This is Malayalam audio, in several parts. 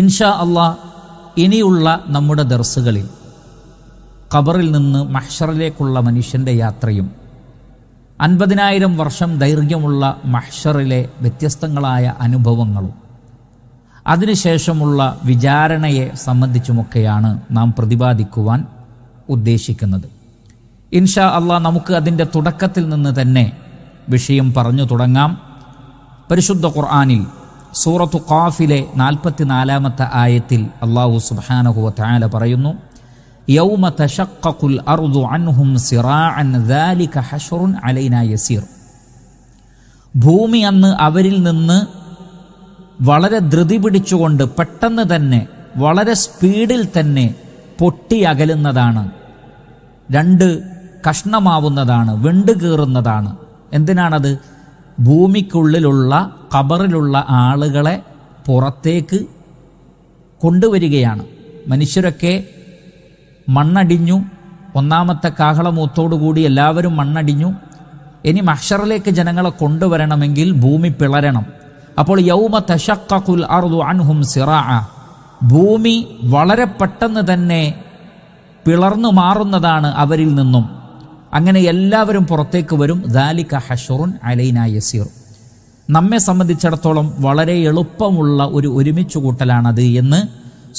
ഇൻഷാ അള്ളാ ഇനിയുള്ള നമ്മുടെ ദർസുകളിൽ ഖബറിൽ നിന്ന് മഹ്ഷറിലേക്കുള്ള മനുഷ്യൻ്റെ യാത്രയും അൻപതിനായിരം വർഷം ദൈർഘ്യമുള്ള മഹ്ഷറിലെ വ്യത്യസ്തങ്ങളായ അനുഭവങ്ങളും അതിനുശേഷമുള്ള വിചാരണയെ സംബന്ധിച്ചുമൊക്കെയാണ് നാം പ്രതിപാദിക്കുവാൻ ഉദ്ദേശിക്കുന്നത് ഇൻഷാ അള്ളാ നമുക്ക് അതിൻ്റെ തുടക്കത്തിൽ നിന്ന് തന്നെ വിഷയം പറഞ്ഞു തുടങ്ങാം പരിശുദ്ധ ഖുർആാനിൽ സൂറത്തു ഖാഫിലെ നാൽപ്പത്തിനാലാമത്തെ ആയത്തിൽ അള്ളാഹു സുബാനഹുല പറയുന്നു യൗമ അർദു അൻഹും സിറാഅൻ യസീർ ഭൂമി അന്ന് അവരിൽ നിന്ന് വളരെ ധൃതി പിടിച്ചുകൊണ്ട് പെട്ടെന്ന് തന്നെ വളരെ സ്പീഡിൽ തന്നെ പൊട്ടി അകലുന്നതാണ് രണ്ട് കഷ്ണമാവുന്നതാണ് വെണ്ടുകീറുന്നതാണ് എന്തിനാണത് ഭൂമിക്കുള്ളിലുള്ള ഖബറിലുള്ള ആളുകളെ പുറത്തേക്ക് കൊണ്ടുവരികയാണ് മനുഷ്യരൊക്കെ മണ്ണടിഞ്ഞു ഒന്നാമത്തെ കാഹളമൂത്തോടുകൂടി എല്ലാവരും മണ്ണടിഞ്ഞു ഇനി മഷറിലേക്ക് ജനങ്ങളെ കൊണ്ടുവരണമെങ്കിൽ ഭൂമി പിളരണം അപ്പോൾ യൗമ തഷക്കുൽ അർദു അൻഹും സിറാ ഭൂമി വളരെ പെട്ടെന്ന് തന്നെ പിളർന്നു മാറുന്നതാണ് അവരിൽ നിന്നും അങ്ങനെ എല്ലാവരും പുറത്തേക്ക് വരും ദാലിക ഹഷറുൻ അലൈന യസീർ നമ്മെ സംബന്ധിച്ചിടത്തോളം വളരെ എളുപ്പമുള്ള ഒരു ഒരുമിച്ച് കൂട്ടലാണത് എന്ന്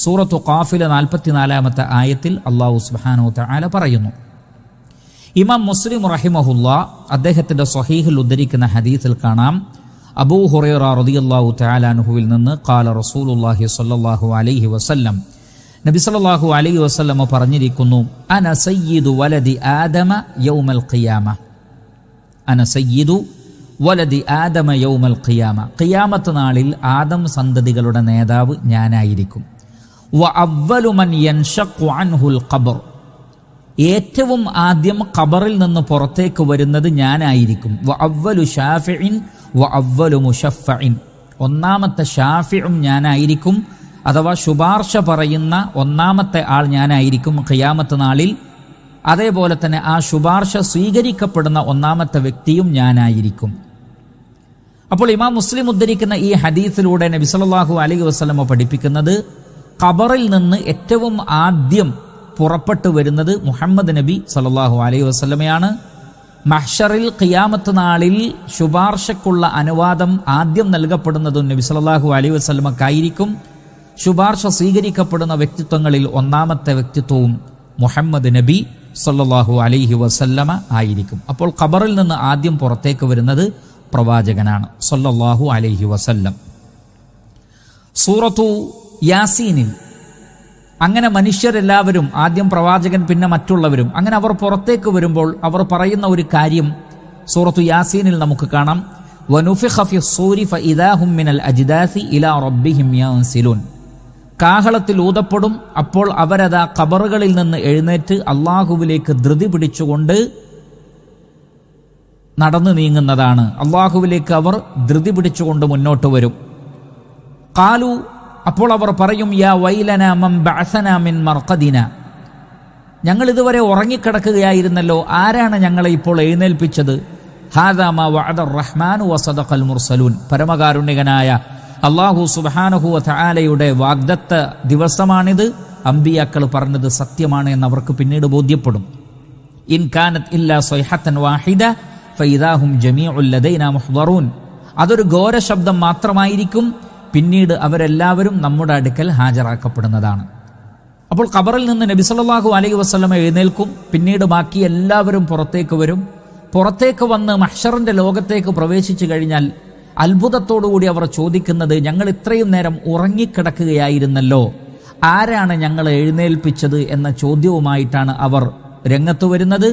സൂറത്തു കാഫിലെ നാൽപ്പത്തിനാലാമത്തെ ആയത്തിൽ അള്ളാഹു സുബാനോ തആല പറയുന്നു ഇമാം മുസ്ലിം റഹിമഹുല്ല അദ്ദേഹത്തിന്റെ സൊഹീഹിൽ ഉദ്ധരിക്കുന്ന ഹദീസിൽ കാണാം അബൂ ഹുറൈറ റളിയല്ലാഹു തആല അൻഹുവിൽ നിന്ന് കാല റസൂൽ സ്വല്ലല്ലാഹു അലൈഹി വസല്ലം നബിസലാഹു അലൈ വസ്ലമ പറഞ്ഞിരിക്കുന്നു അന സയ്യിദു വലദി ആദമ യൗമൽ ഖിയാമ അന സയ്യിദു വലദി ആദമ യൗമൽ ഖിയാമ ഖിയാമത്ത് നാളിൽ ആദം സന്തതികളുടെ നേതാവ് ഞാനായിരിക്കും വ അവലുമൻ യൻഷഖു അൻഹുൽ ഖബർ ഏറ്റവും ആദ്യം ഖബറിൽ നിന്ന് പുറത്തേക്ക് വരുന്നത് ഞാനായിരിക്കും വ അവലു ഷാഫിഇൻ വ അവലു മുഷഫഇൻ ഒന്നാമത്തെ ഷാഫിഉം ഞാനായിരിക്കും അഥവാ ശുപാർശ പറയുന്ന ഒന്നാമത്തെ ആൾ ഞാനായിരിക്കും ഖിയാമത്ത് നാളിൽ അതേപോലെ തന്നെ ആ ശുപാർശ സ്വീകരിക്കപ്പെടുന്ന ഒന്നാമത്തെ വ്യക്തിയും ഞാനായിരിക്കും അപ്പോൾ ഇമാം മുസ്ലിം ഉദ്ധരിക്കുന്ന ഈ ഹദീസിലൂടെ നബി സല്ലാഹു അലൈഹി വസ്ലമ പഠിപ്പിക്കുന്നത് ഖബറിൽ നിന്ന് ഏറ്റവും ആദ്യം പുറപ്പെട്ടു വരുന്നത് മുഹമ്മദ് നബി സല്ലാഹു അലൈഹി വസ്ലമയാണ് മഹ്ഷറിൽ ഖിയാമത്ത് നാളിൽ ശുപാർശക്കുള്ള അനുവാദം ആദ്യം നൽകപ്പെടുന്നതും നബി സല്ലാഹു അലൈഹി വസ്ലമക്കായിരിക്കും ശുപാർശ സ്വീകരിക്കപ്പെടുന്ന വ്യക്തിത്വങ്ങളിൽ ഒന്നാമത്തെ വ്യക്തിത്വവും മുഹമ്മദ് നബി സല്ലാഹു അലൈഹി വസല്ലമ ആയിരിക്കും അപ്പോൾ ഖബറിൽ നിന്ന് ആദ്യം പുറത്തേക്ക് വരുന്നത് പ്രവാചകനാണ് സല്ലാഹു അലൈഹി വസല്ലം സൂറത്തു യാസീനിൽ അങ്ങനെ മനുഷ്യരെല്ലാവരും ആദ്യം പ്രവാചകൻ പിന്നെ മറ്റുള്ളവരും അങ്ങനെ അവർ പുറത്തേക്ക് വരുമ്പോൾ അവർ പറയുന്ന ഒരു കാര്യം സൂറത്തു യാസീനിൽ നമുക്ക് കാണാം വനുഫി ഖഫി സൂരി ഫ ഇദാഹും മിനൽ അജിദാസി ഇലാ റബ്ബിഹിം യാൻസിലൂൻ കാഹളത്തിൽ ഊതപ്പെടും അപ്പോൾ അവരതാ കബറുകളിൽ നിന്ന് എഴുന്നേറ്റ് അള്ളാഹുവിലേക്ക് ധൃതി പിടിച്ചുകൊണ്ട് നടന്നു നീങ്ങുന്നതാണ് അള്ളാഹുവിലേക്ക് അവർ ധൃതി പിടിച്ചുകൊണ്ട് മുന്നോട്ട് വരും കാലു അപ്പോൾ അവർ പറയും യാ വൈലന ബാസനാമിൻ മർക്കദിന ഞങ്ങൾ ഇതുവരെ ഉറങ്ങിക്കിടക്കുകയായിരുന്നല്ലോ ആരാണ് ഞങ്ങളെ ഇപ്പോൾ എഴുന്നേൽപ്പിച്ചത് ഹാദാമ വഅദർ റഹ്മാനു വസദഖൽ മുർസലൂൻ പരമകാരുണ്യകനായ അള്ളാഹു സുബാനഹുവ തായാലയുടെ വാഗ്ദത്ത ദിവസമാണിത് അമ്പിയാക്കൾ പറഞ്ഞത് സത്യമാണ് എന്ന് അവർക്ക് പിന്നീട് ബോധ്യപ്പെടും ഇൻ കാനത്ത് ഇല്ല വാഹിദ ഫൈദാഹും ജമീ ഉല്ലദൈന അതൊരു ഘോര ശബ്ദം മാത്രമായിരിക്കും പിന്നീട് അവരെല്ലാവരും നമ്മുടെ അടുക്കൽ ഹാജരാക്കപ്പെടുന്നതാണ് അപ്പോൾ ഖബറിൽ നിന്ന് നബി അലൈഹി വസ്ലമ എഴുന്നേൽക്കും പിന്നീട് ബാക്കി എല്ലാവരും പുറത്തേക്ക് വരും പുറത്തേക്ക് വന്ന് മഹ്ഷറിൻ്റെ ലോകത്തേക്ക് പ്രവേശിച്ചു കഴിഞ്ഞാൽ അത്ഭുതത്തോടുകൂടി അവർ ചോദിക്കുന്നത് ഞങ്ങൾ ഇത്രയും നേരം ഉറങ്ങിക്കിടക്കുകയായിരുന്നല്ലോ ആരാണ് ഞങ്ങൾ എഴുന്നേൽപ്പിച്ചത് എന്ന ചോദ്യവുമായിട്ടാണ് അവർ രംഗത്തു വരുന്നത്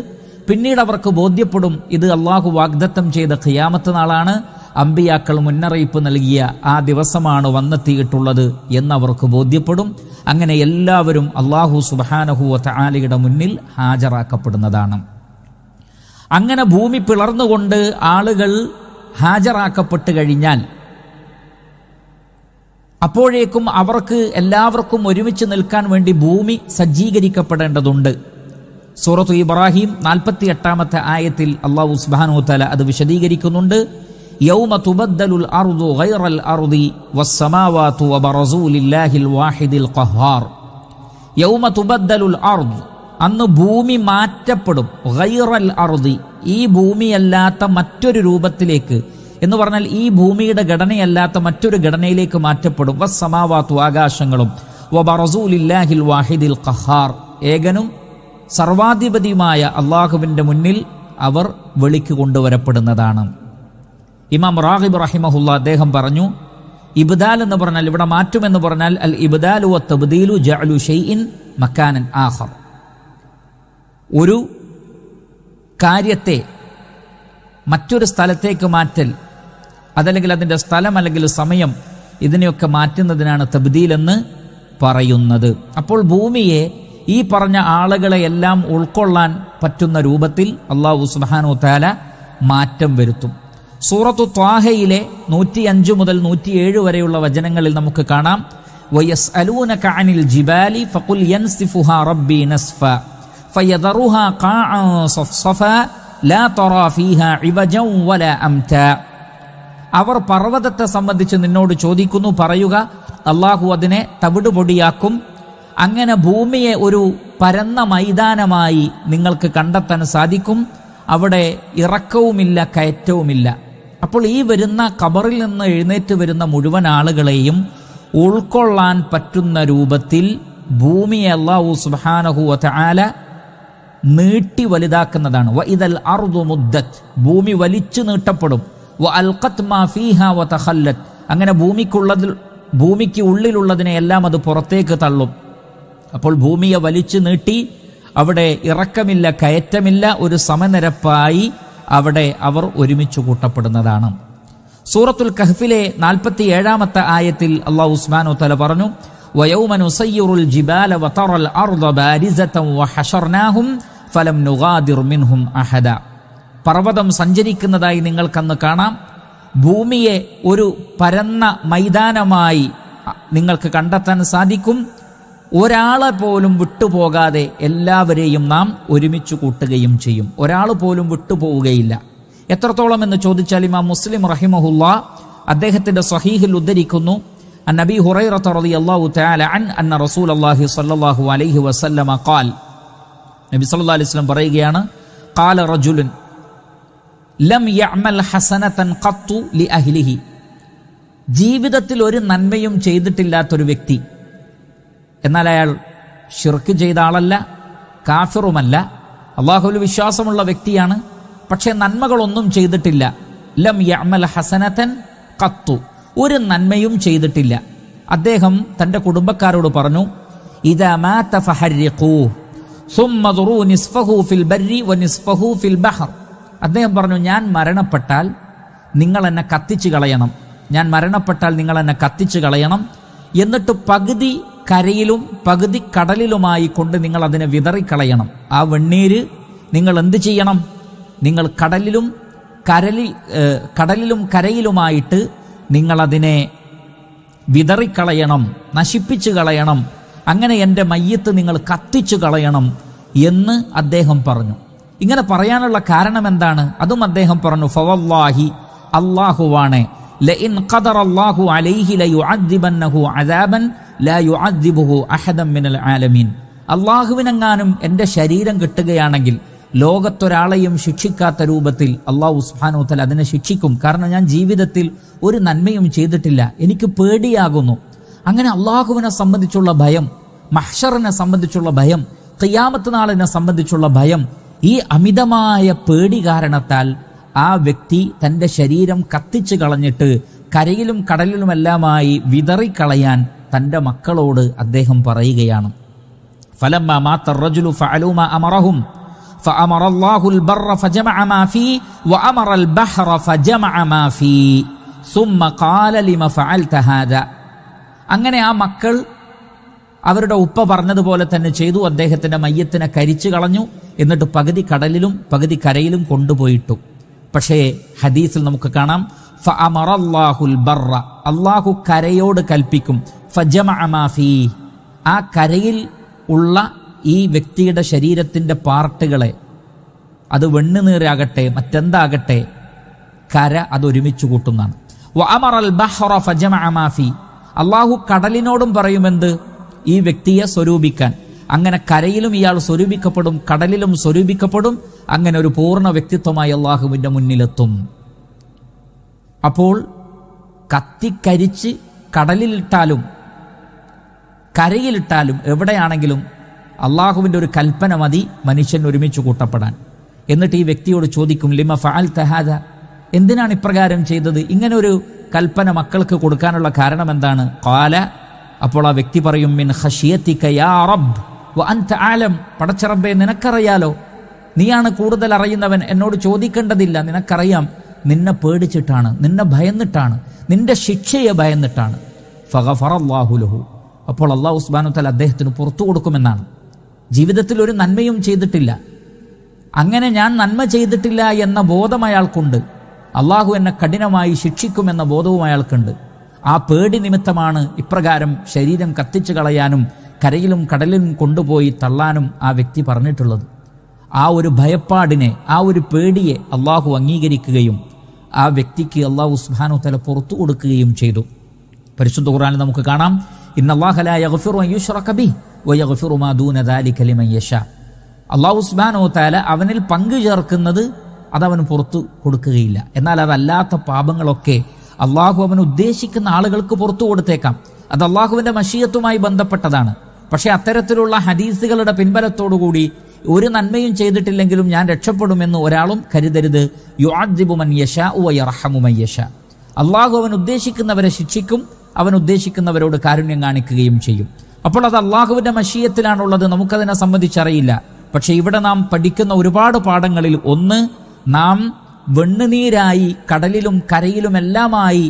പിന്നീട് അവർക്ക് ബോധ്യപ്പെടും ഇത് അള്ളാഹു വാഗ്ദത്തം ചെയ്ത ഖിയാമത്ത് നാളാണ് അമ്പിയാക്കൾ മുന്നറിയിപ്പ് നൽകിയ ആ ദിവസമാണ് വന്നെത്തിയിട്ടുള്ളത് എന്നവർക്ക് ബോധ്യപ്പെടും അങ്ങനെ എല്ലാവരും അള്ളാഹു സുബാനഹു ആലയുടെ മുന്നിൽ ഹാജരാക്കപ്പെടുന്നതാണ് അങ്ങനെ ഭൂമി പിളർന്നുകൊണ്ട് ആളുകൾ ഹാജരാക്കപ്പെട്ട് കഴിഞ്ഞാൽ അപ്പോഴേക്കും അവർക്ക് എല്ലാവർക്കും ഒരുമിച്ച് നിൽക്കാൻ വേണ്ടി ഭൂമി സജ്ജീകരിക്കപ്പെടേണ്ടതുണ്ട് സൂറത്തു ഇബ്രാഹിം നാൽപ്പത്തി എട്ടാമത്തെ ആയത്തിൽ അള്ളാഹു സുബാനു തല അത് വിശദീകരിക്കുന്നുണ്ട് അന്ന് ഭൂമി മാറ്റപ്പെടും ഈ ഭൂമിയല്ലാത്ത മറ്റൊരു രൂപത്തിലേക്ക് എന്ന് പറഞ്ഞാൽ ഈ ഭൂമിയുടെ ഘടനയല്ലാത്ത മറ്റൊരു ഘടനയിലേക്ക് മാറ്റപ്പെടും സമാവാത്തു ആകാശങ്ങളും വാഹിദിൽ ഖഹാർ ഏകനും സർവാധിപതിയുമായ അള്ളാഹുവിന്റെ മുന്നിൽ അവർ വെളിക്ക് കൊണ്ടുവരപ്പെടുന്നതാണ് ഇമാം റാഹിബ് റഹിമഹുല്ല അദ്ദേഹം പറഞ്ഞു ഇബ്ദാൽ എന്ന് പറഞ്ഞാൽ ഇവിടെ മാറ്റുമെന്ന് പറഞ്ഞാൽ അൽ ഇബ്ദാലു ജഅലു ഷെയ്ഇൻ മക്കാനൻ ആഹർ ഒരു കാര്യത്തെ മറ്റൊരു സ്ഥലത്തേക്ക് മാറ്റൽ അതല്ലെങ്കിൽ അതിൻ്റെ സ്ഥലം അല്ലെങ്കിൽ സമയം ഇതിനെയൊക്കെ മാറ്റുന്നതിനാണ് തബ്ദീലെന്ന് പറയുന്നത് അപ്പോൾ ഭൂമിയെ ഈ പറഞ്ഞ ആളുകളെ എല്ലാം ഉൾക്കൊള്ളാൻ പറ്റുന്ന രൂപത്തിൽ അള്ളാഹു സുബാനോ താല മാറ്റം വരുത്തും സൂറത്തു ത്വാഹയിലെ അഞ്ച് മുതൽ നൂറ്റിയേഴ് വരെയുള്ള വചനങ്ങളിൽ നമുക്ക് കാണാം വയസ് അലൂന ജിബാലി ജിബാലി ഫക്കുൽ റബ്ബി നസ്ഫ فيذرها قاعا صفصفا لا ترى فيها عوجا ولا أمتا അവർ പർവ്വതത്തെ സംബന്ധിച്ച് നിന്നോട് ചോദിക്കുന്നു പറയുക അള്ളാഹു അതിനെ തവിടുപൊടിയാക്കും അങ്ങനെ ഭൂമിയെ ഒരു പരന്ന മൈതാനമായി നിങ്ങൾക്ക് കണ്ടെത്താൻ സാധിക്കും അവിടെ ഇറക്കവുമില്ല കയറ്റവുമില്ല അപ്പോൾ ഈ വരുന്ന കബറിൽ നിന്ന് എഴുന്നേറ്റ് വരുന്ന മുഴുവൻ ആളുകളെയും ഉൾക്കൊള്ളാൻ പറ്റുന്ന രൂപത്തിൽ ഭൂമിയെ അള്ളാഹു സുബാനഹു വാല നീട്ടി വലുതാക്കുന്നതാണ് അർദു ഭൂമി വലിച്ചു നീട്ടപ്പെടും മാ അങ്ങനെ ഭൂമിക്കുള്ളതിൽ ഭൂമിക്ക് ഉള്ളിലുള്ളതിനെ എല്ലാം അത് പുറത്തേക്ക് തള്ളും അപ്പോൾ ഭൂമിയെ വലിച്ചു നീട്ടി അവിടെ ഇറക്കമില്ല കയറ്റമില്ല ഒരു സമനിരപ്പായി അവിടെ അവർ ഒരുമിച്ച് കൂട്ടപ്പെടുന്നതാണ് സൂറത്തുൽ കഹ്ഫിലെ നാൽപ്പത്തി ഏഴാമത്തെ ആയത്തിൽ അള്ളാഹു ഉസ്മാനോ തല പറഞ്ഞു ويوم نسير الجبال وترى الأرض بارزة وحشرناهم ഫലം നുഗാദിർ മിൻഹും അഹദ പർവ്വതം സഞ്ചരിക്കുന്നതായി നിങ്ങൾക്കന്ന് കാണാം ഭൂമിയെ ഒരു പരന്ന മൈതാനമായി നിങ്ങൾക്ക് കണ്ടെത്താൻ സാധിക്കും ഒരാളെ പോലും വിട്ടുപോകാതെ എല്ലാവരെയും നാം ഒരുമിച്ച് കൂട്ടുകയും ചെയ്യും ഒരാൾ പോലും വിട്ടുപോവുകയില്ല എത്രത്തോളം എന്ന് ചോദിച്ചാൽ ഇമാം മുസ്ലിം റഹിമഹുല്ല അദ്ദേഹത്തിന്റെ സഹീഹിൽ ഉദ്ധരിക്കുന്നു عن ابي هريره رضي الله تعالى عنه ان رسول الله صلى الله عليه وسلم قال നബി സല്ലല്ലാഹു അലൈഹി വസല്ലം പറയുകയാണ് قال رجل لم يعمل حسنة قط لأهله ജീവിതത്തിൽ ഒരു നന്മയും ചെയ്തിട്ടില്ലാത്ത ഒരു വ്യക്തി എന്നാൽ അയാൾ ഷിർക്ക് ചെയ്ത ആളല്ല കാഫിറുമല്ല അള്ളാഹുവിൽ വിശ്വാസമുള്ള വ്യക്തിയാണ് പക്ഷേ നന്മകളൊന്നും ചെയ്തിട്ടില്ല ലം യഅമൽ ഹസനതൻ കത്തു ഒരു നന്മയും ചെയ്തിട്ടില്ല അദ്ദേഹം തൻ്റെ കുടുംബക്കാരോട് പറഞ്ഞു ഫിൽ വ നിസ്ഫഹു ഫിൽ ബഹർ അദ്ദേഹം പറഞ്ഞു ഞാൻ മരണപ്പെട്ടാൽ നിങ്ങൾ എന്നെ കത്തിച്ചു കളയണം ഞാൻ മരണപ്പെട്ടാൽ നിങ്ങൾ എന്നെ കത്തിച്ചു കളയണം എന്നിട്ട് പകുതി കരയിലും പകുതി കടലിലുമായി കൊണ്ട് നിങ്ങൾ അതിനെ വിതറിക്കളയണം ആ വെണ്ണീര് നിങ്ങൾ എന്ത് ചെയ്യണം നിങ്ങൾ കടലിലും കരലി കടലിലും കരയിലുമായിട്ട് നിങ്ങളതിനെ വിതറിക്കളയണം നശിപ്പിച്ചു കളയണം അങ്ങനെ എൻ്റെ മയ്യത്ത് നിങ്ങൾ കത്തിച്ചു കളയണം എന്ന് അദ്ദേഹം പറഞ്ഞു ഇങ്ങനെ പറയാനുള്ള കാരണം എന്താണ് അതും അദ്ദേഹം പറഞ്ഞു ഫവല്ലാഹി അള്ളാഹുവാണ് ലഇൻ ഖദർ അല്ലാഹു അലൈഹി ലാ ആലമീൻ അള്ളാഹുവിനെങ്ങാനും എൻ്റെ ശരീരം കിട്ടുകയാണെങ്കിൽ ലോകത്തൊരാളെയും ശിക്ഷിക്കാത്ത രൂപത്തിൽ അള്ളാഹു ഉസ്മാനോത്തൽ അതിനെ ശിക്ഷിക്കും കാരണം ഞാൻ ജീവിതത്തിൽ ഒരു നന്മയും ചെയ്തിട്ടില്ല എനിക്ക് പേടിയാകുന്നു അങ്ങനെ അള്ളാഹുവിനെ സംബന്ധിച്ചുള്ള ഭയം മഹ്ഷറിനെ സംബന്ധിച്ചുള്ള ഭയം തെയ്യാമത്ത് നാളിനെ സംബന്ധിച്ചുള്ള ഭയം ഈ അമിതമായ പേടി കാരണത്താൽ ആ വ്യക്തി തൻ്റെ ശരീരം കത്തിച്ചു കളഞ്ഞിട്ട് കരയിലും കടലിലുമെല്ലാമായി വിതറിക്കളയാൻ തൻ്റെ മക്കളോട് അദ്ദേഹം പറയുകയാണ് ഫലമ്മ മാത്തറജുലു തറജുലു അമറഹും فأمر الله البر فجمع ما فيه وأمر البحر فجمع ما فيه ثم قال لما فعلت هذا അങ്ങനെ ആ മക്കൾ അവരുടെ ഉപ്പ പറഞ്ഞതുപോലെ തന്നെ ചെയ്തു അദ്ദേഹത്തിന്റെ മയ്യത്തിനെ കരിച്ചു കളഞ്ഞു എന്നിട്ട് പകുതി കടലിലും പകുതി കരയിലും കൊണ്ടുപോയിട്ടു പക്ഷേ ഹദീസിൽ നമുക്ക് കാണാം ഫഅമറല്ലാഹുൽ ബർറ അള്ളാഹു കരയോട് കൽപ്പിക്കും ഫീ ആ കരയിൽ ഉള്ള ഈ വ്യക്തിയുടെ ശരീരത്തിൻ്റെ പാർട്ടുകളെ അത് വെണ്ണുനീറാകട്ടെ മറ്റെന്താകട്ടെ കര അത് ഒരുമിച്ച് കൂട്ടുന്നതാണ് അള്ളാഹു കടലിനോടും പറയുമെന്ത് ഈ വ്യക്തിയെ സ്വരൂപിക്കാൻ അങ്ങനെ കരയിലും ഇയാൾ സ്വരൂപിക്കപ്പെടും കടലിലും സ്വരൂപിക്കപ്പെടും അങ്ങനെ ഒരു പൂർണ്ണ വ്യക്തിത്വമായി അള്ളാഹുവിൻ്റെ മുന്നിലെത്തും അപ്പോൾ കത്തിക്കരിച്ച് കടലിലിട്ടാലും കരയിലിട്ടാലും എവിടെയാണെങ്കിലും അള്ളാഹുവിൻ്റെ ഒരു കൽപ്പന മതി മനുഷ്യൻ ഒരുമിച്ച് കൂട്ടപ്പെടാൻ എന്നിട്ട് ഈ വ്യക്തിയോട് ചോദിക്കും ലിമ ഫഅൽ തഹാദ എന്തിനാണ് ഇപ്രകാരം ചെയ്തത് ഇങ്ങനെ ഒരു കൽപ്പന മക്കൾക്ക് കൊടുക്കാനുള്ള കാരണം എന്താണ് കാല അപ്പോൾ ആ വ്യക്തി പറയും മിൻ അൻത ആലം പടച്ചറബെ നിനക്കറിയാലോ നീയാണ് കൂടുതൽ അറിയുന്നവൻ എന്നോട് ചോദിക്കേണ്ടതില്ല നിനക്കറിയാം നിന്നെ പേടിച്ചിട്ടാണ് നിന്നെ ഭയന്നിട്ടാണ് നിന്റെ ശിക്ഷയെ ഭയന്നിട്ടാണ് ഫഹഫർ അള്ളാഹുലഹു അപ്പോൾ അള്ളാഹു ഉസ്ബാനുത്തൽ അദ്ദേഹത്തിന് പുറത്തു കൊടുക്കുമെന്നാണ് ജീവിതത്തിൽ ഒരു നന്മയും ചെയ്തിട്ടില്ല അങ്ങനെ ഞാൻ നന്മ ചെയ്തിട്ടില്ല എന്ന ബോധം അയാൾക്കുണ്ട് അള്ളാഹു എന്നെ കഠിനമായി ശിക്ഷിക്കുമെന്ന ബോധവും അയാൾക്കുണ്ട് ആ പേടി നിമിത്തമാണ് ഇപ്രകാരം ശരീരം കത്തിച്ചു കളയാനും കരയിലും കടലിലും കൊണ്ടുപോയി തള്ളാനും ആ വ്യക്തി പറഞ്ഞിട്ടുള്ളത് ആ ഒരു ഭയപ്പാടിനെ ആ ഒരു പേടിയെ അള്ളാഹു അംഗീകരിക്കുകയും ആ വ്യക്തിക്ക് അള്ളാഹു സുഹാനു തല പുറത്തു കൊടുക്കുകയും ചെയ്തു പരിശുദ്ധ ഖുറാനിൽ നമുക്ക് കാണാം ഇന്നല്ലാഹലായ അള്ളാഹു ഉസ്മാനോ താല അവനിൽ പങ്കു ചേർക്കുന്നത് അതവന് പുറത്തു കൊടുക്കുകയില്ല എന്നാൽ അതല്ലാത്ത പാപങ്ങളൊക്കെ അള്ളാഹു അവൻ ഉദ്ദേശിക്കുന്ന ആളുകൾക്ക് പുറത്തു കൊടുത്തേക്കാം അത് അള്ളാഹുവിന്റെ മഷീയത്തുമായി ബന്ധപ്പെട്ടതാണ് പക്ഷേ അത്തരത്തിലുള്ള ഹദീസുകളുടെ പിൻബലത്തോടുകൂടി ഒരു നന്മയും ചെയ്തിട്ടില്ലെങ്കിലും ഞാൻ രക്ഷപ്പെടുമെന്ന് ഒരാളും കരുതരുത് അള്ളാഹു അവൻ ഉദ്ദേശിക്കുന്നവരെ ശിക്ഷിക്കും അവൻ ഉദ്ദേശിക്കുന്നവരോട് കാരുണ്യം കാണിക്കുകയും ചെയ്യും അപ്പോൾ അത് അള്ളാഹുവിന്റെ മഷീയത്തിലാണുള്ളത് നമുക്കതിനെ സംബന്ധിച്ചറിയില്ല പക്ഷെ ഇവിടെ നാം പഠിക്കുന്ന ഒരുപാട് പാഠങ്ങളിൽ ഒന്ന് നാം വെണ്ണുനീരായി കടലിലും കരയിലും എല്ലാമായി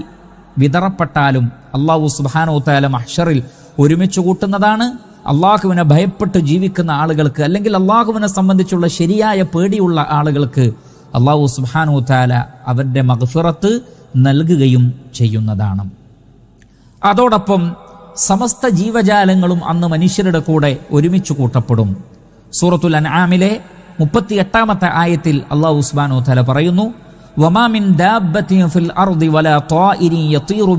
വിതറപ്പെട്ടാലും അള്ളാഹു സുബാനോത്താല മഹ്ഷറിൽ ഒരുമിച്ച് കൂട്ടുന്നതാണ് അള്ളാഹുവിനെ ഭയപ്പെട്ട് ജീവിക്കുന്ന ആളുകൾക്ക് അല്ലെങ്കിൽ അള്ളാഹുവിനെ സംബന്ധിച്ചുള്ള ശരിയായ പേടിയുള്ള ആളുകൾക്ക് അള്ളാഹു സുബാനോത്താല അവരുടെ മഹഫിറത്ത് നൽകുകയും ചെയ്യുന്നതാണ് അതോടൊപ്പം സമസ്ത ജീവജാലങ്ങളും അന്ന് മനുഷ്യരുടെ കൂടെ ഒരുമിച്ച് കൂട്ടപ്പെടും സൂറത്തുൽ അൻആമിലെ മുപ്പത്തി എട്ടാമത്തെ ആയത്തിൽ അള്ളാഹു ഉസ്മാനു തല പറയുന്നു ഫിൽ അർദി വലാ യതീറു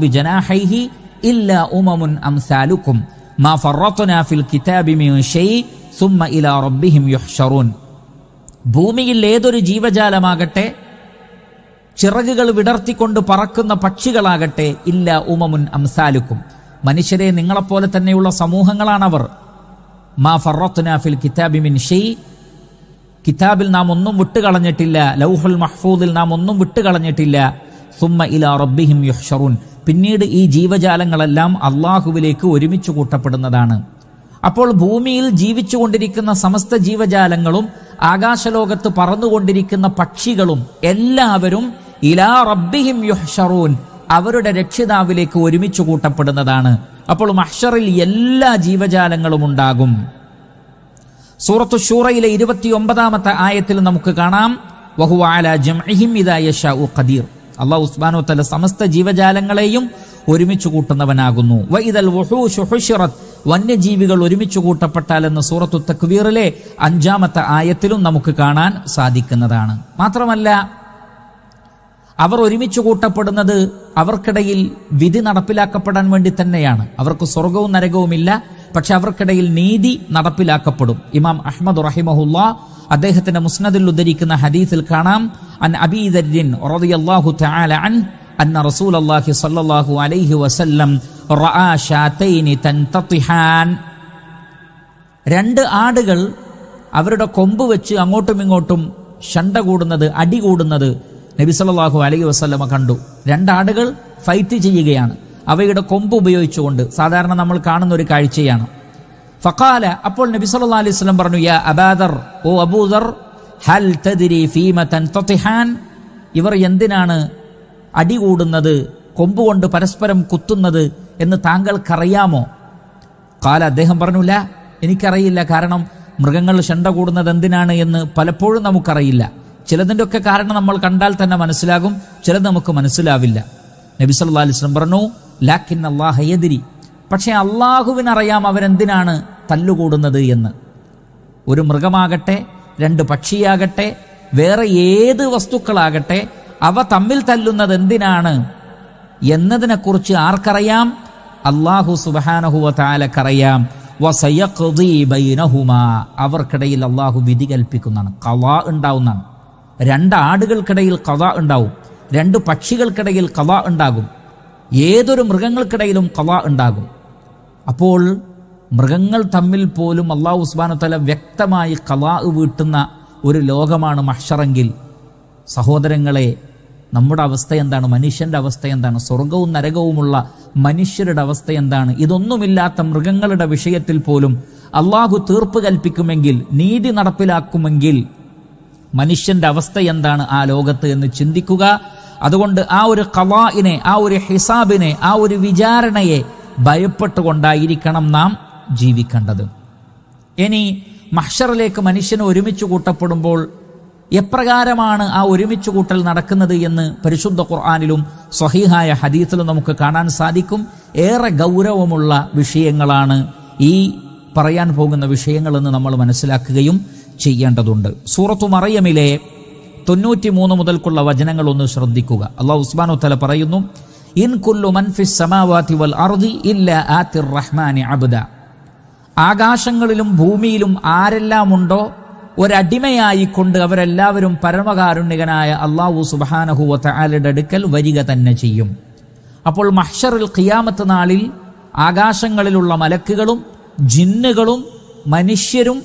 ഇല്ലാ ഉമമുൻ അംസാലുക്കും മാ ഫിൽ കിതാബി മിൻ ഇലാ റബ്ബിഹിം യുഹ്ശറൂൻ ഭൂമിയിൽ ഏതൊരു ജീവജാലമാകട്ടെ ചിറകുകൾ വിടർത്തിക്കൊണ്ട് പറക്കുന്ന പക്ഷികളാകട്ടെ ഇല്ല ഉമമുൻ അംസാലുക്കും മനുഷ്യരെ നിങ്ങളെപ്പോലെ തന്നെയുള്ള സമൂഹങ്ങളാണവർ മാ ഫിൽ കിതാബി മിൻ ഷെയ് കിതാബിൽ നാം ഒന്നും വിട്ടുകളഞ്ഞിട്ടില്ല ലൗഹുൽ മഹ്ഫൂദിൽ നാം ഒന്നും വിട്ടുകളഞ്ഞിട്ടില്ല സുമ്മ ഇല റബ്ബിഹിം യുഹ്ഷറുൻ പിന്നീട് ഈ ജീവജാലങ്ങളെല്ലാം അള്ളാഹുവിലേക്ക് ഒരുമിച്ച് കൂട്ടപ്പെടുന്നതാണ് അപ്പോൾ ഭൂമിയിൽ ജീവിച്ചുകൊണ്ടിരിക്കുന്ന സമസ്ത ജീവജാലങ്ങളും ആകാശലോകത്ത് പറന്നുകൊണ്ടിരിക്കുന്ന പക്ഷികളും എല്ലാവരും ഇലാ റബ്ബിഹിം യുഹ്ഷറൂൻ അവരുടെ രക്ഷിതാവിലേക്ക് ഒരുമിച്ച് കൂട്ടപ്പെടുന്നതാണ് അപ്പോൾ മഹ്ഷറിൽ എല്ലാ ജീവജാലങ്ങളും ഉണ്ടാകും സൂറത്തു ഷൂറയിലെ ഇരുപത്തിയൊമ്പതാമത്തെ ആയത്തിൽ നമുക്ക് കാണാം വഹു ആല ഖദീർ തല സമസ്ത ജീവജാലങ്ങളെയും ഒരുമിച്ച് കൂട്ടുന്നവനാകുന്നു വന്യജീവികൾ ഒരുമിച്ച് കൂട്ടപ്പെട്ടാൽ എന്ന സൂറത്തു തക്വീറിലെ അഞ്ചാമത്തെ ആയത്തിലും നമുക്ക് കാണാൻ സാധിക്കുന്നതാണ് മാത്രമല്ല അവർ ഒരുമിച്ച് കൂട്ടപ്പെടുന്നത് അവർക്കിടയിൽ വിധി നടപ്പിലാക്കപ്പെടാൻ വേണ്ടി തന്നെയാണ് അവർക്ക് സ്വർഗവും നരകവുമില്ല പക്ഷെ അവർക്കിടയിൽ നീതി നടപ്പിലാക്കപ്പെടും ഇമാം അഹമ്മദ് റഹിമഹുല്ല അദ്ദേഹത്തിന്റെ മുസ്നദിൽ ഉദ്ധരിക്കുന്ന ഹദീസിൽ കാണാം അൻ അബീദരിൻ റളിയല്ലാഹു തആല അൻ അന്ന റസൂൽ അള്ളാഹി അലൈഹി വസല്ലം റആ രണ്ട് ആടുകൾ അവരുടെ കൊമ്പ് വെച്ച് അങ്ങോട്ടും ഇങ്ങോട്ടും ഷണ്ട കൂടുന്നത് അടി കൂടുന്നത് നബിസല്ലാഹു അലൈഹി വസ്ലമ കണ്ടു രണ്ടാടുകൾ ഫൈറ്റ് ചെയ്യുകയാണ് അവയുടെ കൊമ്പ് ഉപയോഗിച്ചുകൊണ്ട് സാധാരണ നമ്മൾ കാണുന്ന ഒരു കാഴ്ചയാണ് ഫഖാല അപ്പോൾ നബി സല്ലാ അലൈഹി സ്വലം പറഞ്ഞു യാ അബാദർ ഓ അബൂദർ ഹൽ തദിരി ഫീമ തൻ തൊത്തിഹാൻ ഇവർ എന്തിനാണ് അടികൂടുന്നത് കൊമ്പുകൊണ്ട് പരസ്പരം കുത്തുന്നത് എന്ന് താങ്കൾക്കറിയാമോ കാല അദ്ദേഹം പറഞ്ഞില്ല എനിക്കറിയില്ല കാരണം മൃഗങ്ങൾ ഷണ്ട കൂടുന്നത് എന്തിനാണ് എന്ന് പലപ്പോഴും നമുക്കറിയില്ല ചിലതിൻ്റെ ഒക്കെ കാരണം നമ്മൾ കണ്ടാൽ തന്നെ മനസ്സിലാകും ചിലത് നമുക്ക് മനസ്സിലാവില്ല നബി സല്ലാ അലിസ്ലം പറഞ്ഞു ലാക്കിൻ അള്ളാഹയതിരി പക്ഷേ അള്ളാഹുവിനറിയാം അവരെന്തിനാണ് തല്ലുകൂടുന്നത് എന്ന് ഒരു മൃഗമാകട്ടെ രണ്ട് പക്ഷിയാകട്ടെ വേറെ ഏത് വസ്തുക്കളാകട്ടെ അവ തമ്മിൽ തല്ലുന്നത് എന്തിനാണ് എന്നതിനെക്കുറിച്ച് ആർക്കറിയാം അള്ളാഹു സുബാനഹുവാലക്കറിയാം അവർക്കിടയിൽ അള്ളാഹു വിധി കൽപ്പിക്കുന്നതാണ് കവാ ഉണ്ടാവുന്നതാണ് രണ്ട് ആടുകൾക്കിടയിൽ കഥ ഉണ്ടാവും രണ്ട് പക്ഷികൾക്കിടയിൽ കഥ ഉണ്ടാകും ഏതൊരു മൃഗങ്ങൾക്കിടയിലും കഥ ഉണ്ടാകും അപ്പോൾ മൃഗങ്ങൾ തമ്മിൽ പോലും അള്ളാഹു ഉസ്ബാനത്തല വ്യക്തമായി കലാ വീട്ടുന്ന ഒരു ലോകമാണ് മഷറെങ്കിൽ സഹോദരങ്ങളെ നമ്മുടെ അവസ്ഥ എന്താണ് മനുഷ്യൻ്റെ അവസ്ഥ എന്താണ് സ്വർഗവും നരകവുമുള്ള മനുഷ്യരുടെ അവസ്ഥ എന്താണ് ഇതൊന്നുമില്ലാത്ത മൃഗങ്ങളുടെ വിഷയത്തിൽ പോലും അള്ളാഹു തീർപ്പ് കൽപ്പിക്കുമെങ്കിൽ നീതി നടപ്പിലാക്കുമെങ്കിൽ മനുഷ്യന്റെ അവസ്ഥ എന്താണ് ആ ലോകത്ത് എന്ന് ചിന്തിക്കുക അതുകൊണ്ട് ആ ഒരു കവാഇനെ ആ ഒരു ഹിസാബിനെ ആ ഒരു വിചാരണയെ ഭയപ്പെട്ടുകൊണ്ടായിരിക്കണം നാം ജീവിക്കേണ്ടത് ഇനി മഹ്ഷറിലേക്ക് മനുഷ്യന് ഒരുമിച്ച് കൂട്ടപ്പെടുമ്പോൾ എപ്രകാരമാണ് ആ ഒരുമിച്ച് കൂട്ടൽ നടക്കുന്നത് എന്ന് പരിശുദ്ധ ഖുർആാനിലും സ്വഹീഹായ ഹദീസിലും നമുക്ക് കാണാൻ സാധിക്കും ഏറെ ഗൗരവമുള്ള വിഷയങ്ങളാണ് ഈ പറയാൻ പോകുന്ന വിഷയങ്ങളെന്ന് നമ്മൾ മനസ്സിലാക്കുകയും ചെയ്യേണ്ടതുണ്ട് സൂറത്തു മറയമിലെ തൊണ്ണൂറ്റി മൂന്ന് മുതൽക്കുള്ള വചനങ്ങൾ ഒന്ന് ശ്രദ്ധിക്കുക അള്ളാഹു ഉസ്മാനു തല പറയുന്നു ഇൻ കുല്ലു മൻഫിസ് സമാവാതി വൽ അർദി ഇല്ല ആതിർ റഹ്മാനി അബ്ദ ആകാശങ്ങളിലും ഭൂമിയിലും ആരെല്ലാമുണ്ടോ ഒരടിമയായിക്കൊണ്ട് അവരെല്ലാവരും പരമകാരുണ്യകനായ അള്ളാഹു സുബാനഹുലയുടെ അടുക്കൽ വരിക തന്നെ ചെയ്യും അപ്പോൾ മഹ്ഷറിൽ ഖിയാമത്ത് നാളിൽ ആകാശങ്ങളിലുള്ള മലക്കുകളും ജിന്നുകളും മനുഷ്യരും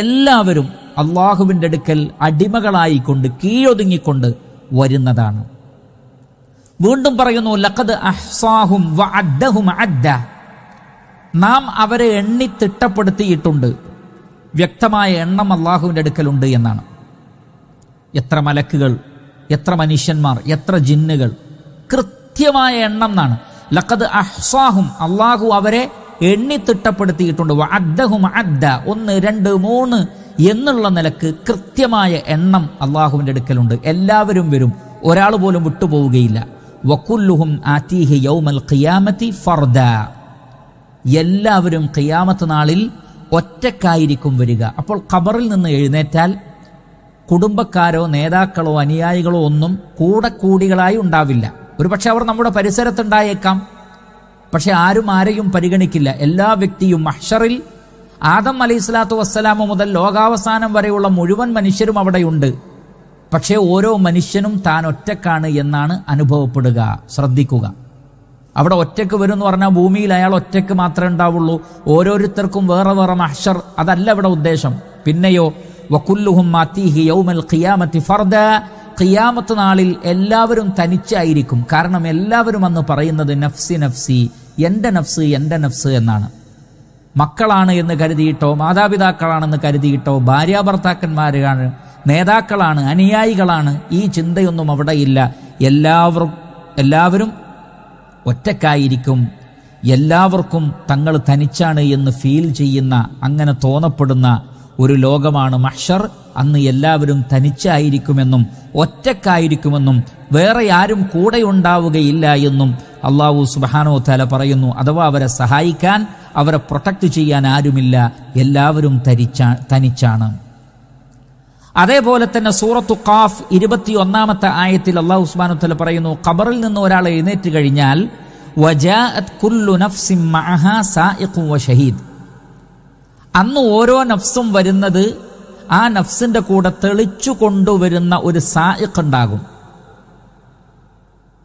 എല്ലാവരും അള്ളാഹുവിൻ്റെ അടുക്കൽ അടിമകളായിക്കൊണ്ട് കീഴൊതുങ്ങിക്കൊണ്ട് വരുന്നതാണ് വീണ്ടും പറയുന്നു ലഖദ് അഹ്സാഹും അദ്ദ നാം അവരെ എണ്ണി തിട്ടപ്പെടുത്തിയിട്ടുണ്ട് വ്യക്തമായ എണ്ണം അള്ളാഹുവിൻ്റെ അടുക്കലുണ്ട് എന്നാണ് എത്ര മലക്കുകൾ എത്ര മനുഷ്യന്മാർ എത്ര ജിന്നുകൾ കൃത്യമായ എണ്ണം എന്നാണ് ലഖദ് അഹ്സാഹും അള്ളാഹു അവരെ എണ്ണി തിട്ടപ്പെടുത്തിയിട്ടുണ്ട് അദ്ദഹും അദ്ദ ഒന്ന് രണ്ട് മൂന്ന് എന്നുള്ള നിലക്ക് കൃത്യമായ എണ്ണം അള്ളാഹുവിൻ്റെ അടുക്കലുണ്ട് എല്ലാവരും വരും ഒരാൾ പോലും വിട്ടുപോവുകയില്ല വക്കുല്ലുഹും ആറ്റീഹി യൗമൽ ഖിയാമത്തി ഫർദ എല്ലാവരും ഖിയാമത്ത് നാളിൽ ഒറ്റക്കായിരിക്കും വരിക അപ്പോൾ ഖബറിൽ നിന്ന് എഴുന്നേറ്റാൽ കുടുംബക്കാരോ നേതാക്കളോ അനുയായികളോ ഒന്നും കൂടെ കൂടികളായി ഉണ്ടാവില്ല ഒരുപക്ഷെ അവർ നമ്മുടെ പരിസരത്തുണ്ടായേക്കാം പക്ഷെ ആരും ആരെയും പരിഗണിക്കില്ല എല്ലാ വ്യക്തിയും മഹ്ഷറിൽ ആദം അലൈഹി സ്വലാത്തു വസ്സലാമു മുതൽ ലോകാവസാനം വരെയുള്ള മുഴുവൻ മനുഷ്യരും അവിടെയുണ്ട് പക്ഷേ ഓരോ മനുഷ്യനും താൻ ഒറ്റക്കാണ് എന്നാണ് അനുഭവപ്പെടുക ശ്രദ്ധിക്കുക അവിടെ ഒറ്റക്ക് വരും എന്ന് പറഞ്ഞാൽ ഭൂമിയിൽ അയാൾ ഒറ്റക്ക് മാത്രമേ ഉണ്ടാവുള്ളൂ ഓരോരുത്തർക്കും വേറെ വേറെ മഹ്ഷർ അതല്ല ഇവിടെ ഉദ്ദേശം പിന്നെയോ വക്കുല്ലുഹും യൗമൽ ഖിയാമത്തി ഫർദ ഖിയാമത്ത് നാളിൽ എല്ലാവരും തനിച്ചായിരിക്കും കാരണം എല്ലാവരും അന്ന് പറയുന്നത് നഫ്സി നഫ്സി എൻ്റെ നഫ്സ് എൻ്റെ നഫ്സ് എന്നാണ് മക്കളാണ് എന്ന് കരുതിയിട്ടോ മാതാപിതാക്കളാണെന്ന് കരുതിയിട്ടോ ഭാര്യാഭർത്താക്കന്മാരാണ് നേതാക്കളാണ് അനുയായികളാണ് ഈ ചിന്തയൊന്നും അവിടെ ഇല്ല എല്ലാവരും എല്ലാവരും ഒറ്റക്കായിരിക്കും എല്ലാവർക്കും തങ്ങൾ തനിച്ചാണ് എന്ന് ഫീൽ ചെയ്യുന്ന അങ്ങനെ തോന്നപ്പെടുന്ന ഒരു ലോകമാണ് മഹ്ഷർ അന്ന് എല്ലാവരും തനിച്ചായിരിക്കുമെന്നും ഒറ്റക്കായിരിക്കുമെന്നും വേറെ ആരും കൂടെ ഉണ്ടാവുകയില്ല എന്നും അള്ളാഹു സുബാനോ തല പറയുന്നു അഥവാ അവരെ സഹായിക്കാൻ അവരെ പ്രൊട്ടക്റ്റ് ചെയ്യാൻ ആരുമില്ല എല്ലാവരും തനിച്ചാണ് അതേപോലെ തന്നെ സൂറത്തു ഖാഫ് ഇരുപത്തി ഒന്നാമത്തെ ആയത്തിൽ അള്ളാഹു ഉസ്മാനു തല പറയുന്നു ഖബറിൽ നിന്ന് ഒരാൾ എഴുന്നേറ്റ് കഴിഞ്ഞാൽ ഷഹീദ് അന്ന് ഓരോ നഫ്സും വരുന്നത് ആ നഫ്സിൻ്റെ കൂടെ തെളിച്ചു കൊണ്ടുവരുന്ന ഒരു സായിഖ് ഉണ്ടാകും